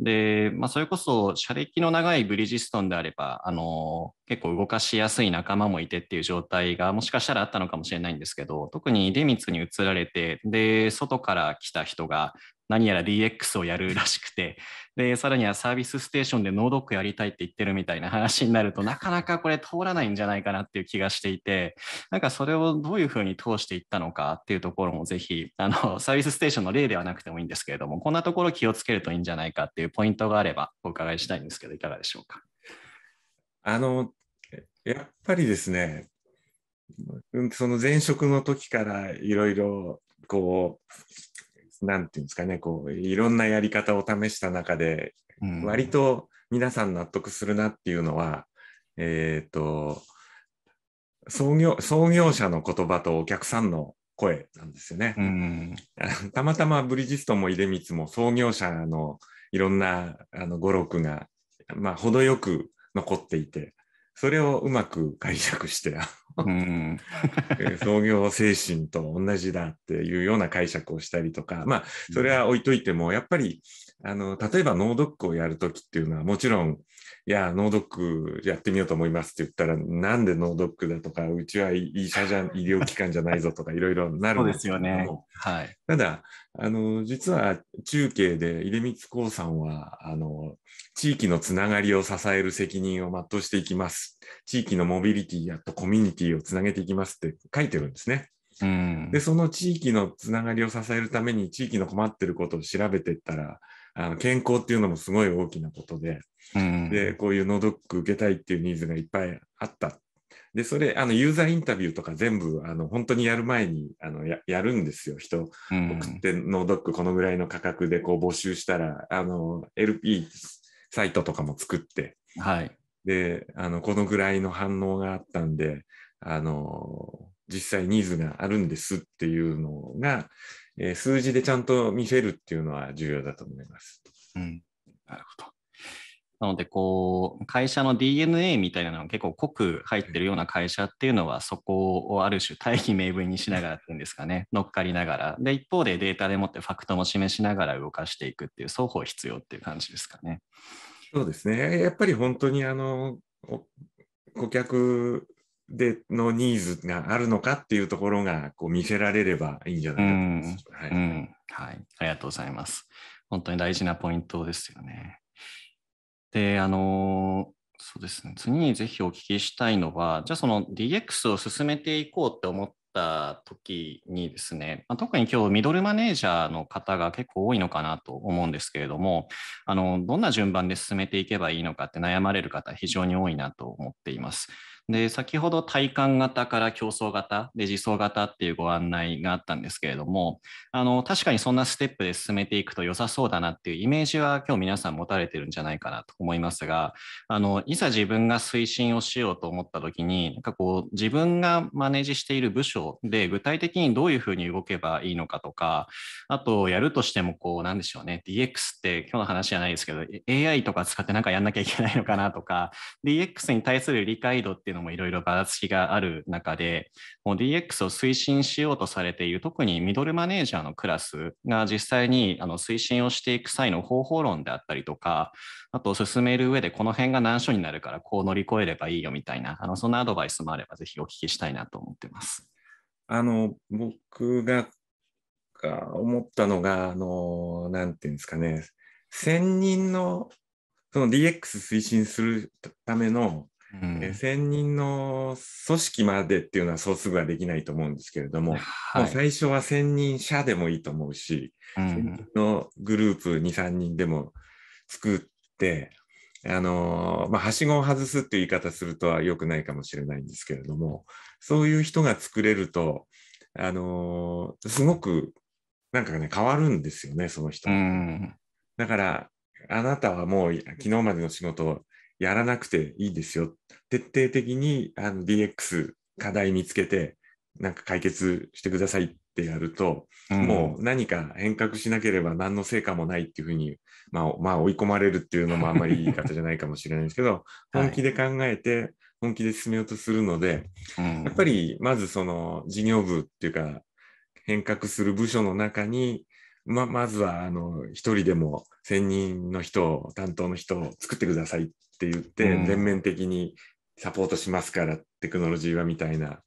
Speaker 1: で、まあ、それこそ、社歴の長いブリヂストンであれば、あの結構動かしやすい仲間もいてっていう状態がもしかしたらあったのかもしれないんですけど特に出光に移られてで外から来た人が何やら DX をやるらしくてでさらにはサービスステーションでノードックやりたいって言ってるみたいな話になるとなかなかこれ通らないんじゃないかなっていう気がしていてなんかそれをどういうふうに通していったのかっていうところもぜひあのサービスステーションの例ではなくてもいいんですけれどもこんなところ気をつけるといいんじゃないかっていうポイントがあればお伺いしたいんです
Speaker 2: けどいかがでしょうか。あのやっぱりですね、その前職の時からいろいろこう、なんていうんですかね、こういろんなやり方を試した中で、うん、割と皆さん納得するなっていうのは、えっ、ー、と、創業創業者の言葉とお客さんの声なんですよね。うん、たまたまブリヂストンも出光も創業者のいろんなあの語録が、まあ、程よく残っていて、それをうまく解釈して、うん、創業精神と同じだっていうような解釈をしたりとか、まあ、それは置いといても、やっぱり、あの、例えば脳ドックをやるときっていうのは、もちろん、いや、脳ドックやってみようと思いますって言ったら、なんで脳ドックだとか、うちは医者じゃ、ん、医療機関じゃないぞとか、いろいろなるんですよね。はい、ただ、あの、実は中継で、出光興産は、あの、地域のつながりを支える責任を全うしていきます。地域のモビリティやとコミュニティをつなげていきますって書いてるんですね。うん、でその地域のつながりを支えるために地域の困ってることを調べていったらあの健康っていうのもすごい大きなことでうん、でこういうードック受けたいっていうニーズがいっぱいあったでそれあのユーザーインタビューとか全部あの本当にやる前にあのやるんですよ人送ってノードックこのぐらいの価格でこう募集したらあの LP サイトとかも作って、はい、であのこのぐらいの反応があったんであの実際ニーズがあるんですっていうのがえー、数字でちゃんと見せるっていうのは重要だと思います。うん、なるほど。なの
Speaker 1: で、こう、会社の DNA みたいなのが結構濃く入ってるような会社っていうのは、そこをある種大義名分にしながらっていうんですかね、乗っかりながら。で、一方でデータでもってファクトも示しながら動かしていくっていう、双方必要っていう感じですかね。
Speaker 2: そうですね。やっぱり本当に、あの、顧客でのニーズがあるのかっていうところがこう見せられればいいんじゃないかと思います、はいうん
Speaker 1: はい。ありがとうございます。本当に大事なポイントですよね。で、あの、そうですね、次にぜひお聞きしたいのは、じゃあその DX を進めていこうって思った時にですね、まあ、特に今日ミドルマネージャーの方が結構多いのかなと思うんですけれども、あのどんな順番で進めていけばいいのかって悩まれる方、非常に多いなと思っています。で先ほど体感型から競争型で自走型っていうご案内があったんですけれどもあの確かにそんなステップで進めていくと良さそうだなっていうイメージは今日皆さん持たれてるんじゃないかなと思いますがあのいざ自分が推進をしようと思った時になんかこう自分がマネージしている部署で具体的にどういうふうに動けばいいのかとかあとやるとしてもこうなんでしょうね DX って今日の話じゃないですけど AI とか使ってなんかやんなきゃいけないのかなとか DX に対する理解度っていうののもいろいろばらつきがある中で、もう DX を推進しようとされている、特にミドルマネージャーのクラスが実際にあの推進をしていく際の方法論であったりとか、あと進める上でこの辺が難所になるからこう乗り越えればいいよみたいな、あのそんなアドバイスもあればぜひお聞きしたいな
Speaker 2: と思ってます。あの僕が思ったのが、あのなんていうんですかね、専任のその DX 推進するための1000人の組織までっていうのはそうすぐはできないと思うんですけれども、はい、もう最初は1000人社でもいいと思うし、うん、のグループ2、3人でも作って、あのー、まあ、はしごを外すっていう言い方するとはよくないかもしれないんですけれども、そういう人が作れると、あのー、すごくなんかね、変わるんですよね、その人。うん、だから、あなたはもう昨日までの仕事をやらなくていいですよ。徹底的にあの DX 課題見つけて、なんか解決してくださいってやると、うん、もう何か変革しなければ何の成果もないっていうふうに、まあ、まあ、追い込まれるっていうのもあんまりいい方じゃないかもしれないですけど、本気で考えて、本気で進めようとするので、やっぱりまずその事業部っていうか、変革する部署の中にま、まずは、あの、一人でも1000人の人を、担当の人を作ってくださいって言って、うん、全面的にサポートしますから、テクノロジーはみたいな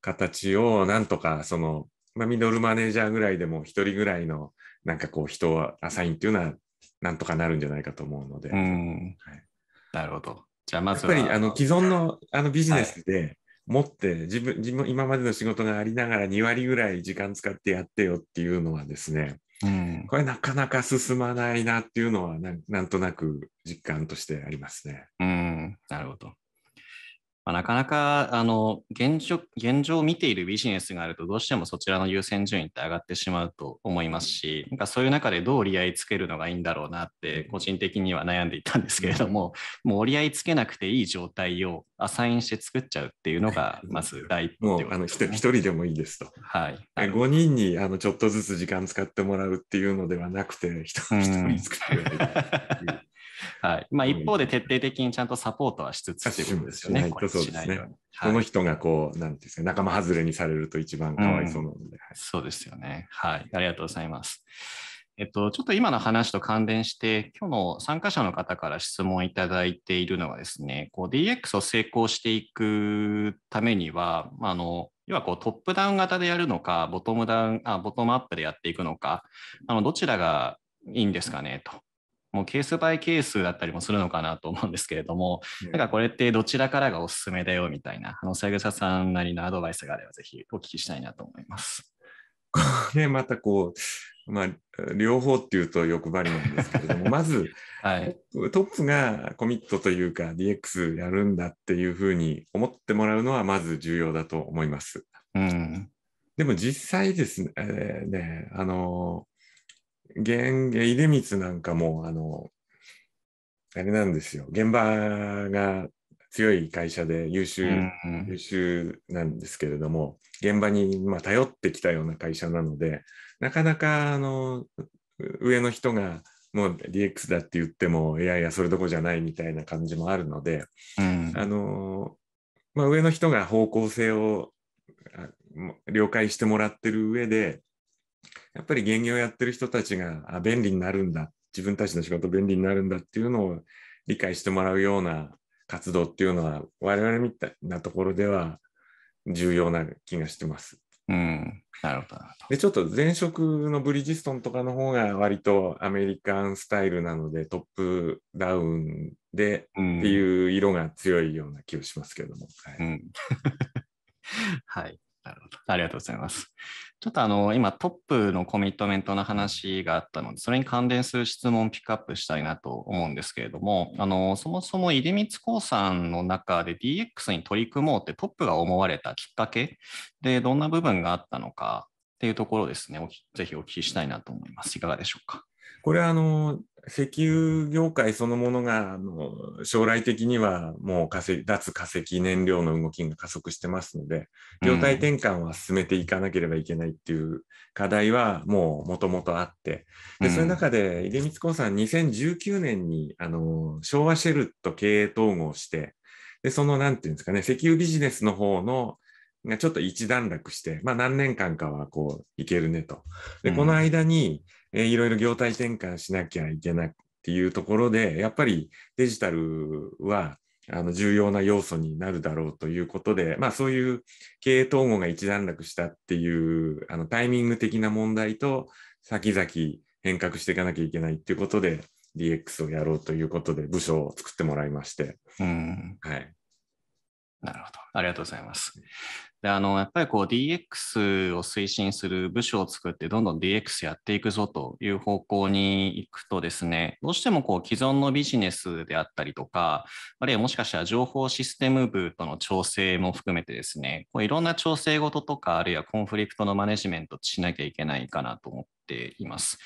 Speaker 2: 形を、なんとか、その、まあ、ミドルマネージャーぐらいでも1人ぐらいの、なんかこう、人をアサインっていうのは、なんとかなるんじゃないかと思うので。うん、はい、なるほど。じゃあ、まずやっぱり、あの、既存のあのビジネスで、持って自分自分今までの仕事がありながら2割ぐらい時間使ってやってよっていうのはですねうん、これなかなか進まないなっていうのはなんとなく実感としてありますね。うん、なまあ、なかなかあの現状
Speaker 1: 現状を見ているビジネスがあるとどうしてもそちらの優先順位って上がってしまうと思いますしなんかそういう中でどう折り合いつけるのがいいんだろうなって個人的には悩んでいたんですけれどももう折り合いつけなくていい状態をアサインして作っちゃうっていうのがまず第
Speaker 2: 一歩、ね、もうあの 1, 1人でもいいですと、はい、5人にあのちょっとずつ時間使ってもらうっていうのではなくて 1, 1人作ってはい。まあ一方
Speaker 1: で徹底的にちゃんとサポートはしつつてこですよね。こそうですね。こ
Speaker 2: の人がこう、なんてうんですか、仲間外れにされると一番かわいそうなので、うんはい、そうですよ
Speaker 1: ね。はい。ありがとうございます。えっと、ちょっと今の話と関連して、今日の参加者の方から質問いただいているのはですね、DX を成功していくためには、まあ、あの要はこうトップダウン型でやるのかボトムダウンあ、ボトムアップでやっていくのか、あのどちらがいいんですかねと。もうケースバイケースだったりもするのかなと思うんですけれども、なんかこれってどちらからがおすすめだよみたいな、あの、さぐささんなりのアドバイスがあれば、ぜひお聞きしたいなと思います。
Speaker 2: こ れまたこう、まあ、両方っていうと欲張りなんですけれども、まず、はい、トップがコミットというか DX やるんだっていうふうに思ってもらうのはまず重要だと思います。うん、でも実際ですね、えー、ねあの現、出光なんかも、あの、あれなんですよ。現場が強い会社で優秀、優秀なんですけれども、現場に、ま頼ってきたような会社なので、なかなか、あの、上の人が、もう DX だって言っても、いやいや、それどこじゃないみたいな感じもあるので、うん、あの、まあ、上の人が方向性を了解してもらってる上で、やっぱり現業やってる人たちが便利になるんだ自分たちの仕事便利になるんだっていうのを理解してもらうような活動っていうのは我々みたいなところでは重要な気がしてます。うん、なるほどでちょっと前職のブリヂストンとかの方が割とアメリカンスタイルなのでトップダウンでっていう色が強いような気はしますけども。うん、
Speaker 1: はい、はい、なるほどありがとうございます。ちょっとあの今トップのコミットメントの話があったので、それに関連する質問をピックアップしたいなと思うんですけれども、あのそもそも入光興産の中で DX に取り組もうってトップが思われたきっかけで、どんな部分があったのかっていうところですね、ぜひお聞きしたいなと思
Speaker 2: います。いかがでしょうか。これはあの石油業界そのものがあの将来的にはもう化石脱化石燃料の動きが加速してますので業態転換は進めていかなければいけないっていう課題はもうもともとあってでそう中で出光興産2019年にあの昭和シェルと経営統合してでそのんていうんですかね石油ビジネスの方のがちょっと一段落して、まあ、何年間かはこういけるねと。でこの間に、えー、いろいろ業態転換しなきゃいけないっていうところで、やっぱりデジタルはあの重要な要素になるだろうということで、まあ、そういう経営統合が一段落したっていうあのタイミング的な問題と先々変革していかなきゃいけないっていうことで DX をやろうということで部署を作ってもらいまして。うんはい
Speaker 1: なるほど。ありがとうございます。であのやっぱりこう DX を推進する部署を作ってどんどん DX やっていくぞという方向に行くとですねどうしてもこう既存のビジネスであったりとかあるいはもしかしたら情報システム部との調整も含めてですねこういろんな調整事とかあるいはコンフリクトのマネジメントしなきゃいけないかなと思っています。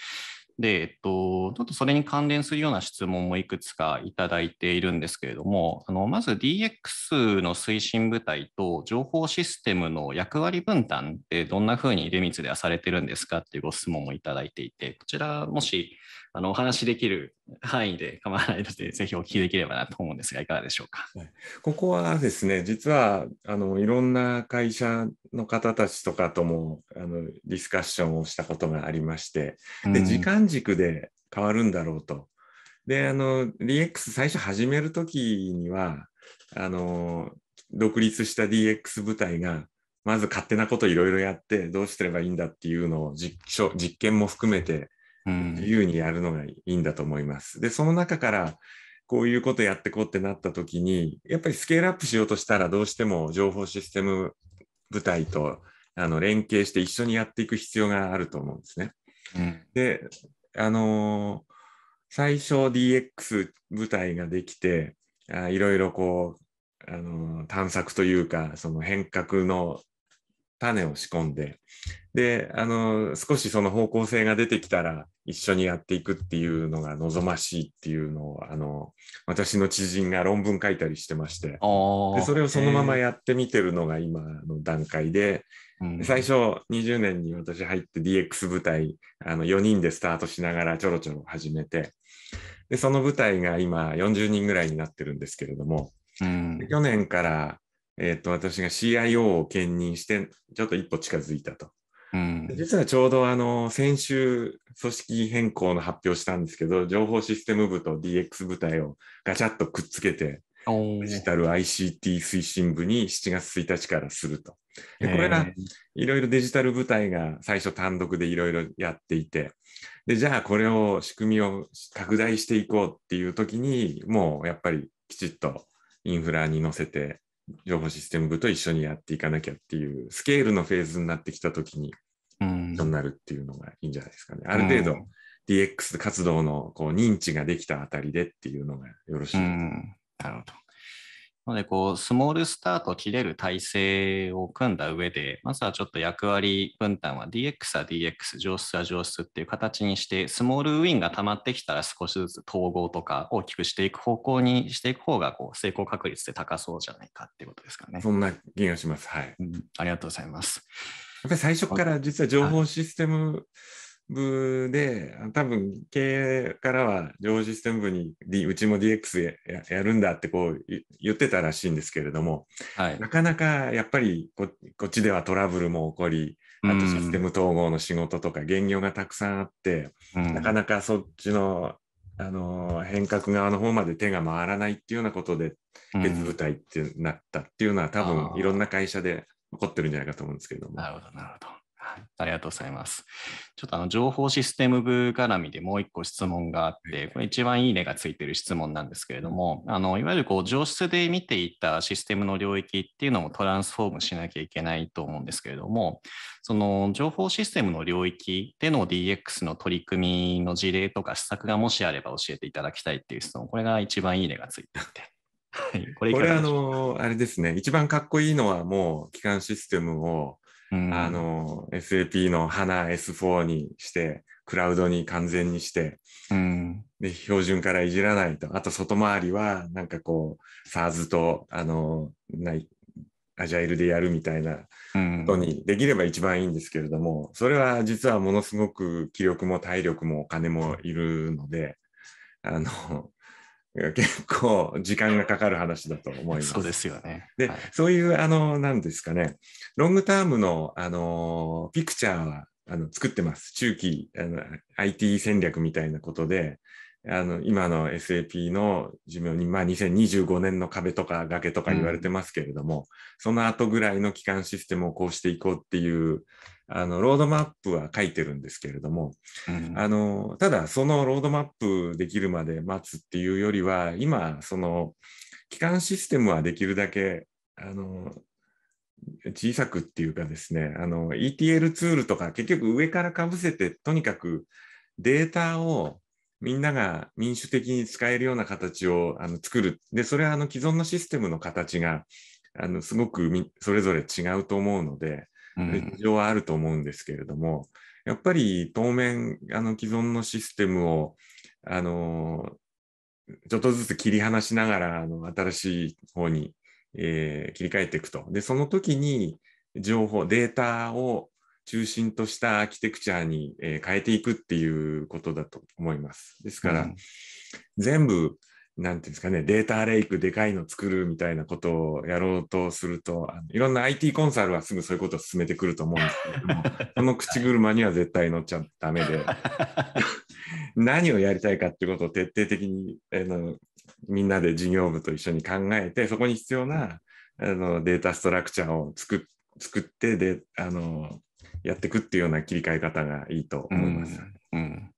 Speaker 1: で、えっと、ちょっとそれに関連するような質問もいくつかいただいているんですけれども、あのまず DX の推進部隊と情報システムの役割分担ってどんなふうにミ光ではされてるんですかっていうご質問もいただいていて、こちらもしあのお話しできる範囲で構わないので、ぜひお聞きできれば
Speaker 2: なと思うんですが、いかがでしょうか。ここはですね、実はあのいろんな会社の方たちとかともあのディスカッションをしたことがありまして、で時間軸で変わるんだろうと。で、あの、DX 最初始めるときには、あの、独立した DX 部隊が、まず勝手なこといろいろやって、どうすればいいんだっていうのを実証実験も含めて自由にやるのがいいんだと思います。で、その中から、こういうことやってこうってなった時に、やっぱりスケールアップしようとしたら、どうしても情報システム部隊とあの連携して一緒にやっていく必要があると思うんですね。うん、で、あのー、最初 DX 部隊ができて、あいろいろこう、あのー、探索というか、その変革の種を仕込んで、で、あの、少しその方向性が出てきたら一緒にやっていくっていうのが望ましいっていうのを、あの、私の知人が論文書いたりしてまして、でそれをそのままやってみてるのが今の段階で、最初20年に私入って DX 部隊、あの4人でスタートしながらちょろちょろ始めて、でその部隊が今40人ぐらいになってるんですけれども、うん、去年からえっ、と、私が CIO を兼任して、ちょっと一歩近づいたと。うん、実はちょうどあの先週、組織変更の発表したんですけど、情報システム部と DX 部隊をガチャッとくっつけて、デジタル ICT 推進部に7月1日からすると。でこれがいろいろデジタル部隊が最初単独でいろいろやっていてで、じゃあこれを仕組みを拡大していこうっていう時に、もうやっぱりきちっとインフラに乗せて情報システム部と一緒にやっていかなきゃっていうスケールのフェーズになってきた時に一緒になるっていうのがいいんじゃないですかね。ある程度 DX 活動のこう認知ができたあたりでっていうのがよろしい、うん、なるほど。
Speaker 1: のでこう、スモールスタート切れる体制を組んだ上で、まずはちょっと役割分担は DX は DX、上質は上質っていう形にして、スモールウィンが溜まってきたら少しずつ統合とか大きくしていく方向にしていく方がこう成功確率で高そうじゃないかっていうことですか
Speaker 2: ね。そんな気がします。はい、うん。ありがとうございます。やっぱり最初から実は情報システム、はい部で、多分経営からは上システム部に、D、うちも DX ややるんだってこう言ってたらしいんですけれども、はい、なかなかやっぱりこっちではトラブルも起こり、あとシステム統合の仕事とか現業がたくさんあって、うん、なかなかそっちのあの変革側の方まで手が回らないっていうようなことで別部隊ってなったっていうのは、ん、多分いろんな会社で起こってるんじゃないかと思うんですけども。なるほどなるほどありがとうございます。ちょっとあの情報システ
Speaker 1: ム部絡みでもう一個質問があって、これ一番いいねがついてる質問なんですけれども、あのいわゆるこう上質で見ていたシステムの領域っていうのもトランスフォームしなきゃいけないと思うんですけれども、その情報システムの領域での DX の取り組みの事例とか施策がもしあれば教えていただきたいっていう質問、これが一番いいねがついてて。
Speaker 2: はい、これこれあの、あれですね、一番かっこいいのはもう、基幹システムをあの、SAP の HANA S4 にして、クラウドに完全にして、うん、で、標準からいじらないと。あと、外回りは、なんかこう、SARS と、あの、ない、アジャイルでやるみたいなことにできれば一番いいんですけれども、うん、それは実はものすごく気力も体力もお金もいるので、あの、結構時間がかかる話だと思います。そうですよね。で、はい、そういう、あの、なんですかね、ロングタームの、あの、ピクチャーは、あの、作ってます。中期、あの、IT 戦略みたいなことで、あの、今の SAP の寿命に、まあ、2025年の壁とか崖とか言われてますけれども、うん、その後ぐらいの基幹システムをこうしていこうっていう、あのロードマップは書いてるんですけれども、うん、あのただそのロードマップできるまで待つっていうよりは今その基幹システムはできるだけあの小さくっていうかですねあの ETL ツールとか結局上からかぶせてとにかくデータをみんなが民主的に使えるような形をあの作る。で、それはあの既存のシステムの形があのすごくそれぞれ違うと思うので、事情はあると思うんですけれども、やっぱり当面、あの既存のシステムを、あのちょっとずつ切り離しながら、あの新しい方に、えー、切り替えていくと。で、その時に情報、データを中心としたアーキテクチャに、えー、変えていくっていうことだと思います。ですから、うん、全部なんていうんですかね、データレイクでかいの作るみたいなことをやろうとすると、いろんな IT コンサルはすぐそういうことを進めてくると思うんですけども、その口車には絶対乗っちゃダメで、何をやりたいかってことを徹底的にあのみんなで事業部と一緒に考えて、そこに必要なあのデータストラクチャーを作作ってであのやっていくっていうような切り替え方がいいと思います。うん、うん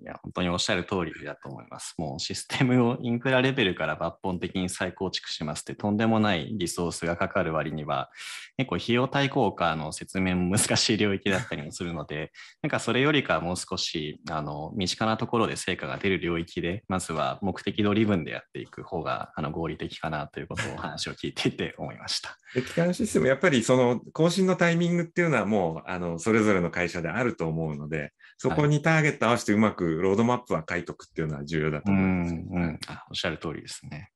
Speaker 1: いや、本当におっしゃる通りだと思い
Speaker 2: ます。もうシステムをインフ
Speaker 1: ラレベルから抜本的に再構築しますって、とんでもないリソースがかかる割には、結構費用対効果の説明も難しい領域だったりもするので、なんかそれよりかもう少し、あの、身近なところで成果が出る領域で、まずは目的のリブンでやっていく方が、あの、合理的かなということをお
Speaker 2: 話を聞いていて思いました。で機関システム、やっぱりその更新のタイミングっていうのはもう、あの、それぞれの会社であると思うので、そこにターゲット合わせてうまくロードマップは書いとくっていうのは重要だと思います、ねうんうん、おっしゃる通りですね。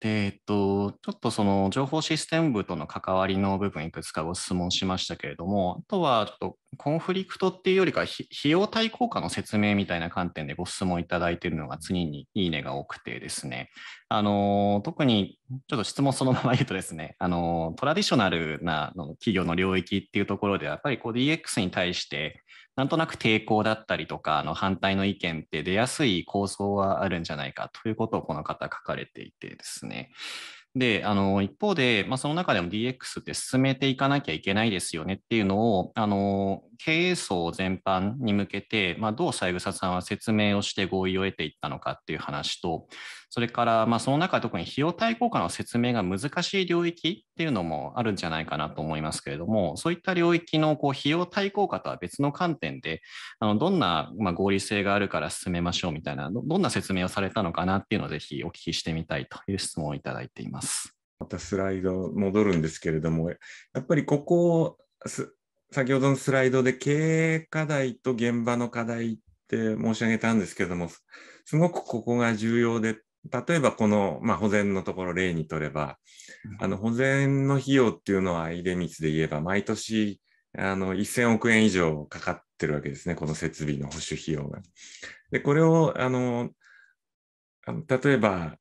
Speaker 1: で、えっと、ちょっとその情報システム部との関わりの部分いくつかご質問しましたけれども、あとはちょっとコンフリクトっていうよりか費用対効果の説明みたいな観点でご質問いただいているのが次にいいねが多くてですね、あの特にちょっと質問そのまま言うとですね、あのトラディショナルな企業の領域っていうところでやっぱりこう DX に対してなんとなく抵抗だったりとかの反対の意見って出やすい構想はあるんじゃないかということをこの方書かれていてですね、で、あの、一方で、まあ、その中でも DX って進めていかなきゃいけないですよねっていうのを、あの、経営層全般に向けて、まあ、どう三枝さんは説明をして合意を得ていったのかっていう話と、それから、まあ、その中特に費用対効果の説明が難しい領域っていうのもあるんじゃないかなと思いますけれども、そういった領域のこう費用対効果とは別の観点で、あのどんなま合理性があるから進めましょうみたいな、どんな説明をされたのかなっていうのをぜひ
Speaker 2: お聞きしてみたいという質問をいただいています。またスライド戻るんですけれども、やっぱりここ先ほどのスライドで経営課題と現場の課題って申し上げたんですけども、すごくここが重要で、例えばこの、まあ、保全のところ例にとれば、あの保全の費用っていうのは出光で言えば毎年あの1000億円以上かかってるわけですね、この設備の保守費用が。で、これをあの例えば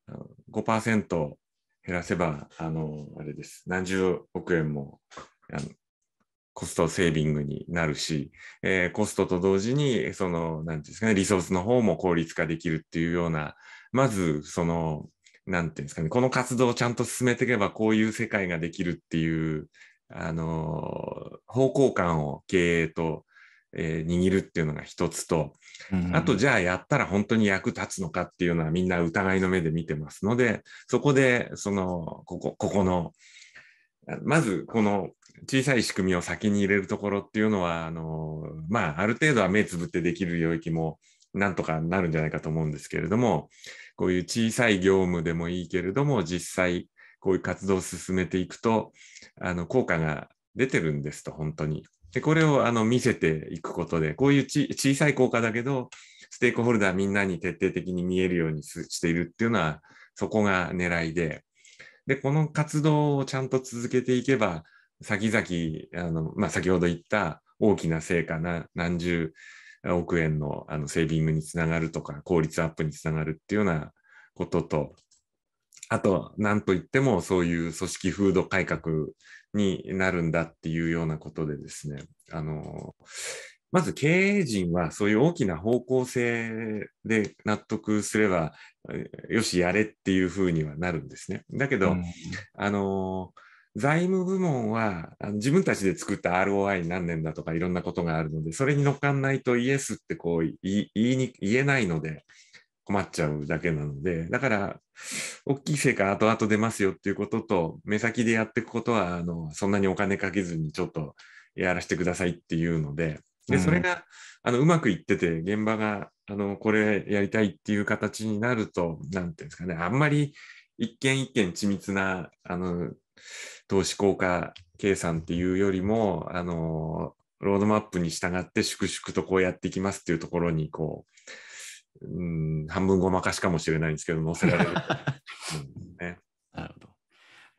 Speaker 2: 5%減らせば、あの、あれです、何十億円もあのコストセービングになるし、えー、コストと同時に、その、なんていうんですかね、リソースの方も効率化できるっていうような、まず、その、なんていうんですかね、この活動をちゃんと進めていけば、こういう世界ができるっていう、あの、方向感を経営と、えー、握るっていうのが一つと、あと、じゃあやったら本当に役立つのかっていうのはみんな疑いの目で見てますので、そこで、その、ここ、ここの、まず、この小さい仕組みを先に入れるところっていうのは、あのまあ、ある程度は目つぶってできる領域もなんとかなるんじゃないかと思うんですけれども、こういう小さい業務でもいいけれども、実際、こういう活動を進めていくと、あの効果が出てるんですと、本当に。で、これをあの見せていくことで、こういう小さい効果だけど、ステークホルダーみんなに徹底的に見えるようにしているっていうのは、そこが狙いで、で、この活動をちゃんと続けていけば、先々、あのまあ、先ほど言った大きな成果な何十億円のあのセービングにつながるとか、効率アップにつながるっていうようなことと、あと、なんといってもそういう組織風土改革になるんだっていうようなことでですね、あのまず経営陣はそういう大きな方向性で納得すれば、よし、やれっていうふうにはなるんですね。だけど、うん、あの財務部門はあの自分たちで作った ROI 何年だとかいろんなことがあるので、それに乗っかんないとイエスってこう言いに言えないので困っちゃうだけなので、だから大きい成果後々出ますよっていうことと、目先でやっていくことはあのそんなにお金かけずにちょっとやらせてくださいっていうので、でそれが、うあのうまくいってて、現場があのこれやりたいっていう形になると、なんていうんですかね、あんまり一件一件緻密なあの投資効果計算っていうよりも、あの、ロードマップに従って粛々とこうやっていきますっていうところに、こう、うん、半分ごまかしかもしれないんですけど、載せられる、ね。なるほど。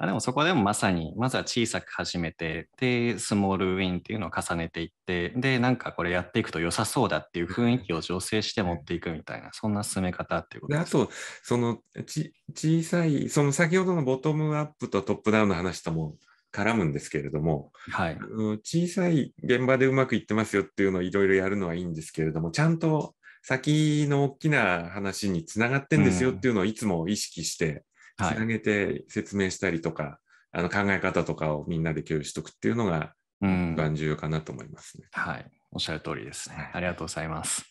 Speaker 2: あでもそこでもまさにまずは小さく始
Speaker 1: めてでスモールウィンっていうのを重ねていってでなんかこれやっていくと良さそうだ
Speaker 2: っていう雰囲気を醸成して持っていくみたいな、うん、そんな進め方っていうことですあとそのち小さいその先ほどのボトムアップとトップダウンの話とも絡むんですけれども、はい、小さい現場でうまくいってますよっていうのをいろいろやるのはいいんですけれどもちゃんと先の大きな話につながってんですよっていうのをいつも意識してつなげて説明したりとか、はい、あの考え方とかをみんなで共有しておくっていうのが、一番重要かなと思いますね。はい。おっしゃる通りですね。ありがとう
Speaker 1: ございます。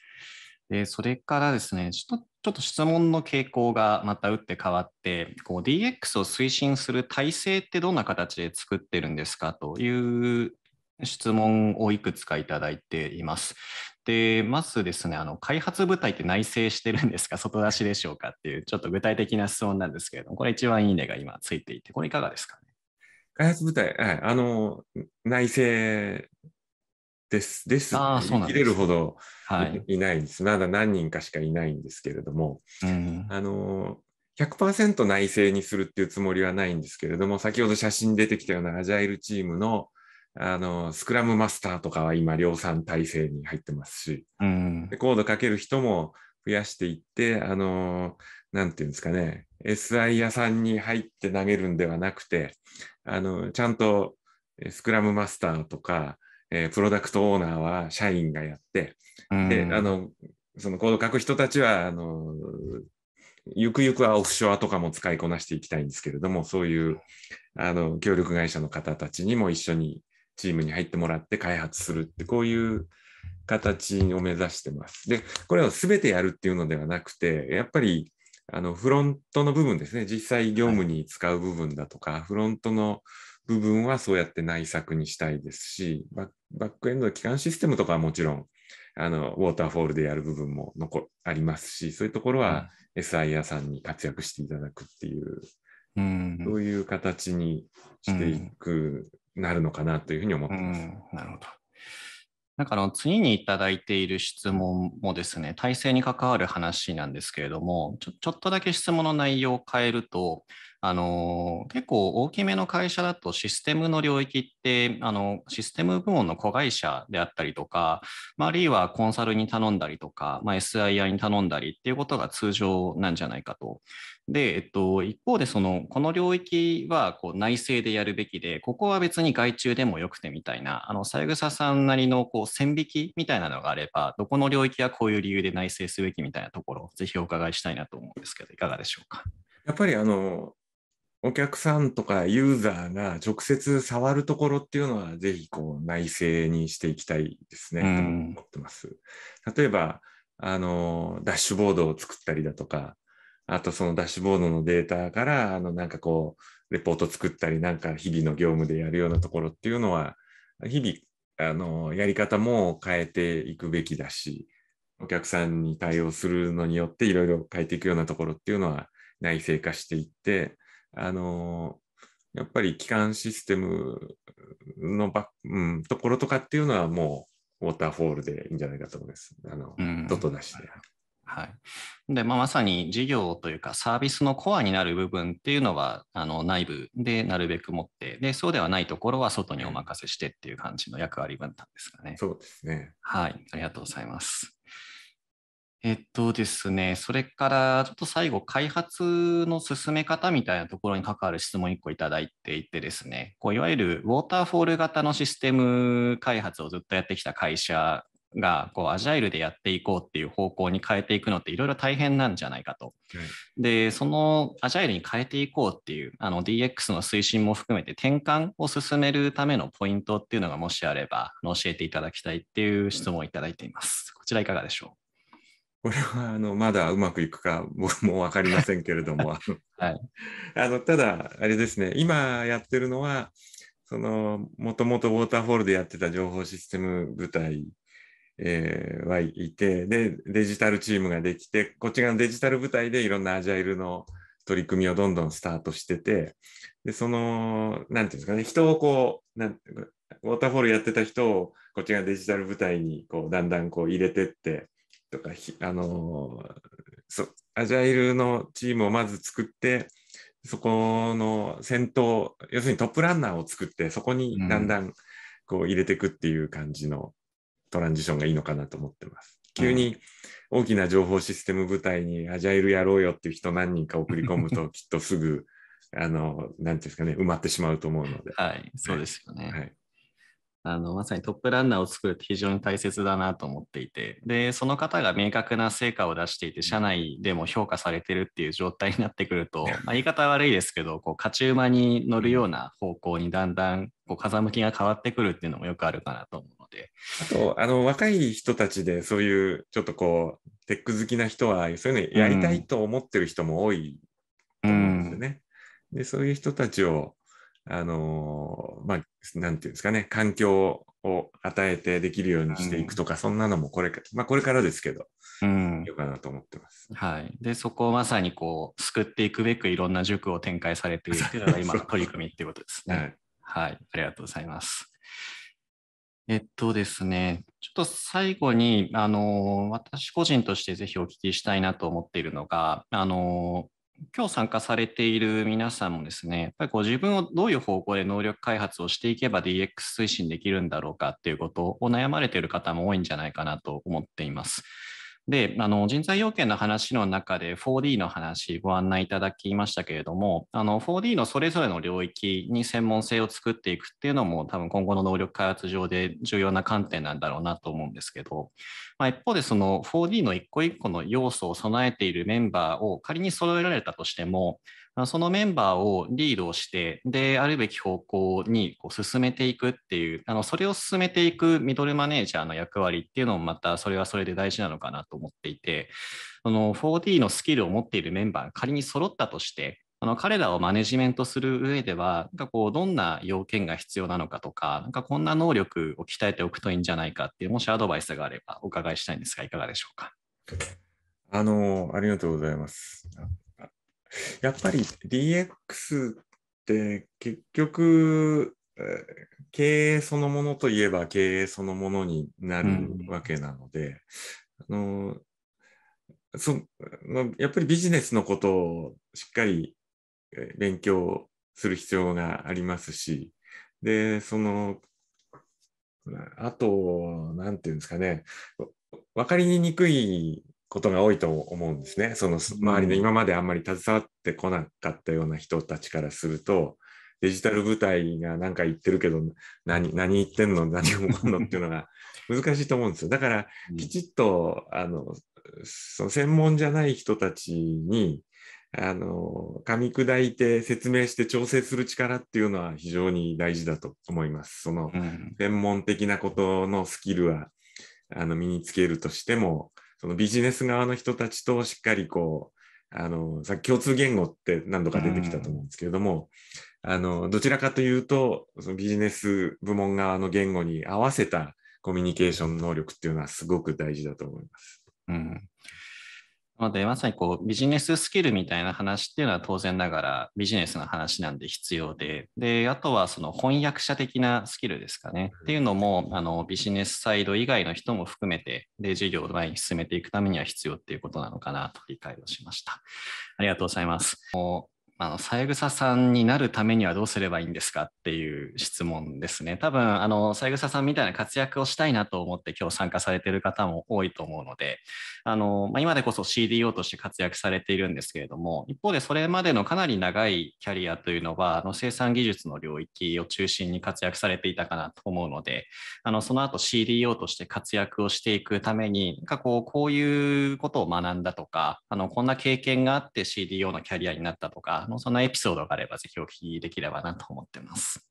Speaker 1: でそれからですねちょっと、ちょっと質問の傾向がまた打って変わって、こう DX を推進する体制ってどんな形で作ってるんですかという質問をいくつかいただいています。で、まずですね、あの開発部隊って内政してるんですか、外出しでしょうかっていう、ちょっと具体的な質問なんですけれども、これ一番いいねが今ついていて、これいかがですかね。
Speaker 2: 開発部隊、はい、あの、内政です。です。あそうなんです切れるほどいないです、はい、まだ何人かしかいないんですけれども、うん、あの、100%内政にするっていうつもりはないんですけれども、先ほど写真出てきたようなアジャイルチームのあのスクラムマスターとかは今量産体制に入ってますし、うん、コードかける人も増やしていってあのて言うんですかね SI 屋さんに入って投げるんではなくてあのちゃんとスクラムマスターとか、えー、プロダクトオーナーは社員がやって、うん、であのそのコード書く人たちはあのゆくゆくはオフショアとかも使いこなしていきたいんですけれども、そういうあの協力会社の方たちにも一緒にチームに入ってもらって開発するって、こういう形を目指してます。で、これを全てやるっていうのではなくて、やっぱりあのフロントの部分ですね、実際業務に使う部分だとか、はい、フロントの部分はそうやって内作にしたいですし、バックエンド機基幹システムとかはもちろん、あのウォーターフォールでやる部分も残ありますし、そういうところは SIA さんに活躍していただくっていう、うん、そういう形にしていくなるのかなというふうに思ってます。なるほど。なんかあの次にいただいている質
Speaker 1: 問もですね、体制に関わる話なんですけれども、ちょちょっとだけ質問の内容を変えると、あの結構大きめの会社だとシステムの領域ってあのシステム部門の子会社であったりとか、まあ、あるいはコンサルに頼んだりとか、まあ、SIR に頼んだりっていうことが通常なんじゃないかとで、えっと、一方でその、この領域はこう内政でやるべきで、ここは別に外注でもよくてみたいな、あの、三枝さんなりのこう線引きみたいなのがあれば、どこの領域はこういう理由で内政すべきみたいなところ、ぜひお伺いしたいなと思うんですけど、いかがでしょうか。
Speaker 2: やっぱりあのお客さんとかユーザーが直接触るところっていうのは、ぜひこう内政にしていきたいですね、と思ってます。例えば、あの、ダッシュボードを作ったりだとか、あとそのダッシュボードのデータから、あのなんかこう、レポート作ったり、なんか日々の業務でやるようなところっていうのは、日々、あの、やり方も変えていくべきだし、お客さんに対応するのによっていろいろ変えていくようなところっていうのは内製化していって、あの、やっぱり基幹システムのば、うん、ところとかっていうのはもうウォーターフォールでいいんじゃないかと思います。あの、うん、外出しで。
Speaker 1: はい。で、まあ、まさに事業というかサービスのコアになる部分っていうのは、あの、内部でなるべく持って、で、そうではないところは外にお任せしてっていう感じの役割分担ですかね。そうですね。はい。ありがとうございます。えっとですね、それからちょっと最後、開発の進め方みたいなところに関わる質問1個いただいていてですね、こういわゆるウォーターフォール型のシステム開発をずっとやってきた会社がこうアジャイルでやっていこうっていう方向に変えていくのっていろいろ大変なんじゃないかと。でそのアジャイルに変えていこうっていうあの DX の推進も含めて転換を進めるためのポイントっていうのがもしあれば教えていただきたいっていう質問をいただいています。こちらい
Speaker 2: かがでしょうこれはあのまだうまくいくか僕も分かりませんけれども、はい、あのただあれですね今やってるのはそのもともとウォーターフォールでやってた情報システム部隊えー、はいてでデジタルチームができてこっち側のデジタル部隊でいろんなアジャイルの取り組みをどんどんスタートしててでその何て言うんですかね人をこうなんウォーターフォールやってた人をこっち側のデジタル部隊にこうだんだんこう入れてってとかあのそアジャイルのチームをまず作ってそこの先頭要するにトップランナーを作ってそこにだんだんこう入れていくっていう感じの。トランジションがいいのかなと思ってます。急に大きな情報システム部隊にアジャイルやろうよっていう人何人か送り込むと、きっとすぐ、あの、なんていうんですかね、埋まってしまうと思うので。はい、そうですよ
Speaker 1: ね。はい、あのまさにトップランナーを作るって非常に大切だなと思っていてでその方が明確な成果を出していて社内でも評価されてるっていう状態になってくると、まあ、言い方悪いですけどこう勝ち馬に乗るような方向にだんだんこう風向きが変わってくるっていうのもよくあるかなと思うで。
Speaker 2: あと、あの、若い人たちで、そういう、ちょっとこう、テック好きな人は、そういうのやりたいと思ってる人も多いと思うんですよね。うん、で、そういう人たちを、あのー、まあ、なんていうんですかね、環境を与えてできるようにしていくとか、うん、そんなのもこれか、まあ、これからですけど、うん、よかなと思ってます。はい。で、そこをまさにこう、救ってい
Speaker 1: くべく、いろんな塾を展開されているというのが今の取り組みっていうことですね。はい、はい。ありがとうございます。えっとですね、ちょっと最後に、あの、私個人としてぜひお聞きしたいなと思っているのが、あの、今日参加されている皆さんもですね、やっぱりこう自分をどういう方向で能力開発をしていけば DX 推進できるんだろうかということを悩まれている方も多いんじゃないかなと思っています。で、あの人材要件の話の中で 4D の話ご案内いただきましたけれども、あの 4D のそれぞれの領域に専門性を作っていくっていうのも多分今後の能力開発上で重要な観点なんだろうなと思うんですけど、まあ、一方でその 4D の一個一個の要素を備えているメンバーを仮に揃えられたとしても、そのメンバーをリードして、で、あるべき方向にこう進めていくっていう、あのそれを進めていくミドルマネージャーの役割っていうのもまたそれはそれで大事なのかなと思っていて、その 4D のスキルを持っているメンバーが仮に揃ったとして、あの彼らをマネジメントする上では、なんかこう、どんな要件が必要なのかとか、なんかこんな能力を鍛えておくといいんじゃないかっていう、もしアドバイスがあればお伺いしたいんですが、
Speaker 2: いかがでしょうか。あの、ありがとうございます。やっぱり DX って結局、経営そのものといえば経営そのものになるわけなので、うん、あのそやっぱりビジネスのことをしっかり勉強する必要がありますし、で、その、あと、なんていうんですかね、分かりにくいことが多いと思うんですね。その周りの今まであんまり携わってこなかったような人たちからすると、デジタル部隊が何か言ってるけど、何、何言ってんの、何を思うのっていうのが難しいと思うんですよ。だから、きちっと、あの、その専門じゃない人たちに、あの、噛み砕いて説明して調整する力っていうのは非常に大事だと思います。その、専門的なことのスキルは、あの、身につけるとしても、そのビジネス側の人たちとしっかりこう、あの、さ共通言語って何度か出てきたと思うんですけれども、あの、どちらかというと、そのビジネス部門側の言語に合わせたコミュニケーション能力っていうのはすごく大事だと思います。うんなので、まさにこうビジネススキルみた
Speaker 1: いな話っていうのは当然ながらビジネスの話なんで必要で、で、あとはその翻訳者的なスキルですかね。っていうのも、あのビジネスサイド以外の人も含めて、で、事業を前に進めていくためには必要っていうことなのかなと理解をしました。ありがとうございます。もあの三枝さんになるためにはどうすればいいんですかっていう質問ですね。多分あの三枝さんみたいな活躍をしたいなと思って今日参加されてる方も多いと思うので、あのまあ、今でこそ CDO として活躍されているんですけれども、一方でそれまでのかなり長いキャリアというのはあの生産技術の領域を中心に活躍されていたかなと思うので、あのその後 CDO として活躍をしていくために、なんかこうこういうことを学んだとか、あのこんな経験があって CDO のキャリアになったとか。のそんなエピソードがあればぜひお聞きできればなと思ってます。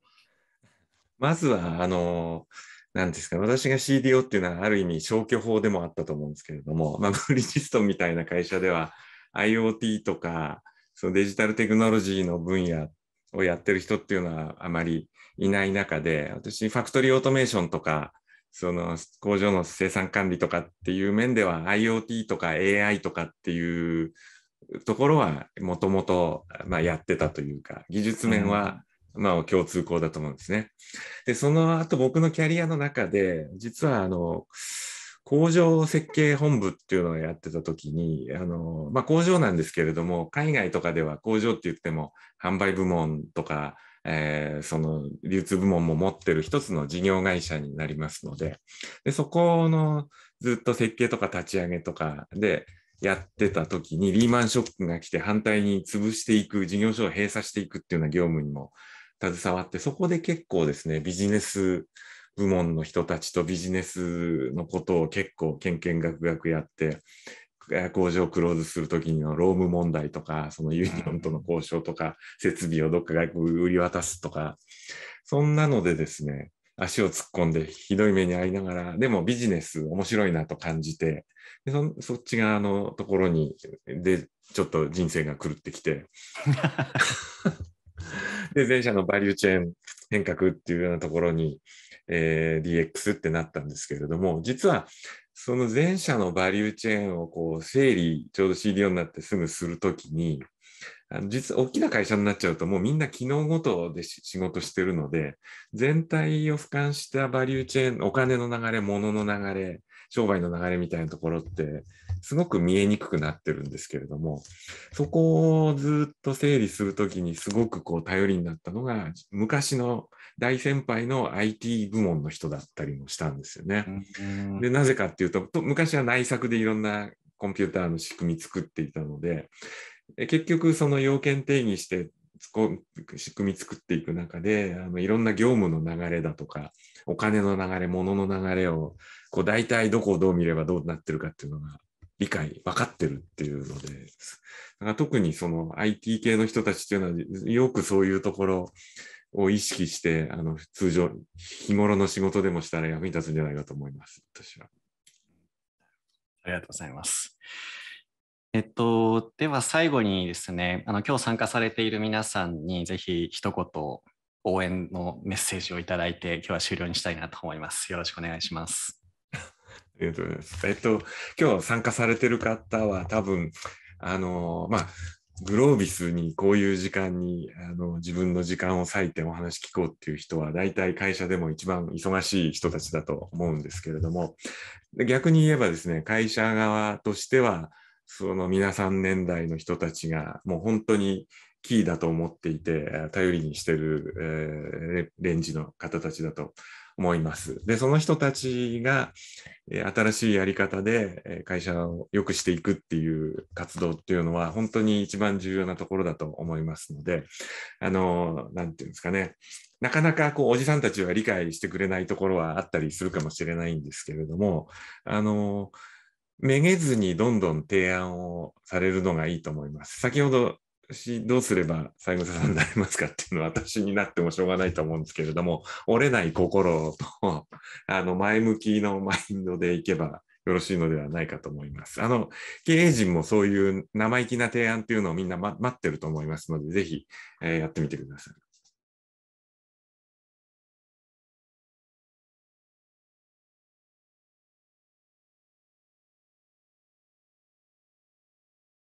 Speaker 2: まずはあの何ですか私が CDO っていうのはある意味消去法でもあったと思うんですけれども、まあ、ブリヂストンみたいな会社では IoT とかそのデジタルテクノロジーの分野をやってる人っていうのはあまりいない中で私ファクトリーオートメーションとかその工場の生産管理とかっていう面では IoT とか AI とかっていうところはもともとやってたというか、技術面は、まあ、共通項だと思うんですね。で、その後僕のキャリアの中で、実はあの、工場設計本部っていうのをやってた時に、あの、まあ、工場なんですけれども、海外とかでは工場って言っても販売部門とか、えー、その流通部門も持ってる一つの事業会社になりますので、でそこのずっと設計とか立ち上げとかで、やってた時にリーマンショックが来て反対に潰していく、事業所を閉鎖していくっていうような業務にも携わって、そこで結構ですね、ビジネス部門の人たちとビジネスのことを結構けんけんがくがくやって、工場をクローズするときの労務問題とか、そのユニオンとの交渉とか、設備をどっか外国売り渡すとか、そんなのでですね、足を突っ込んでひどい目に遭いながら、でもビジネス面白いなと感じて、でそそっち側のところに、で、ちょっと人生が狂ってきて、で、前者のバリューチェーン変革っていうようなところに、えー、DX ってなったんですけれども、実はその前者のバリューチェーンをこう整理、ちょうど CDO になってすぐするときに、あの実は大きな会社になっちゃうと、もうみんな機能ごとで仕事してるので、全体を俯瞰したバリューチェーン、お金の流れ、物の流れ、商売の流れみたいなところって、すごく見えにくくなってるんですけれども、そこをずっと整理するときにすごくこう頼りになったのが、昔の大先輩の IT 部門の人だったりもしたんですよね。で、なぜかっていうと、昔は内作でいろんなコンピューターの仕組み作っていたので、結局その要件定義して仕組み作っていく中であのいろんな業務の流れだとかお金の流れ物の流れをこう大体どこをどう見ればどうなってるかっていうのが理解分かってるっていうのでだから特にその IT 系の人たちっていうのはよくそういうところを意識してあの通常日頃の仕事でもしたら役に立つんじゃないかと思います私は。
Speaker 1: ありがとうございます。えっと、では最後にですね、あの今日参加されている皆さんにぜひ一言応援のメッセージをいただいて、今日は終了にしたいなと思います。よろしくお
Speaker 2: 願いします。ありがとうございます。えっと、今日参加されている方は多分、あの、まあ、グロービスにこういう時間にあの自分の時間を割いてお話聞こうっていう人は大体会社でも一番忙しい人たちだと思うんですけれども逆に言えばですね会社側としてはその皆さん年代の人たちが、もう本当にキーだと思っていて、頼りにしてる、えー、レンジの方たちだと思います。で、その人たちが、え新しいやり方で会社を良くしていくっていう活動っていうのは、本当に一番重要なところだと思いますので、あの、何て言うんですかね、なかなかこうおじさんたちは理解してくれないところはあったりするかもしれないんですけれども、あの、めげずにどんどん提案をされるのがいいと思います。先ほどどうすれば三枝さんになりますかっていうのは私になってもしょうがないと思うんですけれども折れない心と あの前向きのマインドでいけばよろしいのではないかと思います。あの経営陣もそういう生意気な提案っていうのをみんな、ま、待ってると思いますので、ぜひ、えー、やってみてください。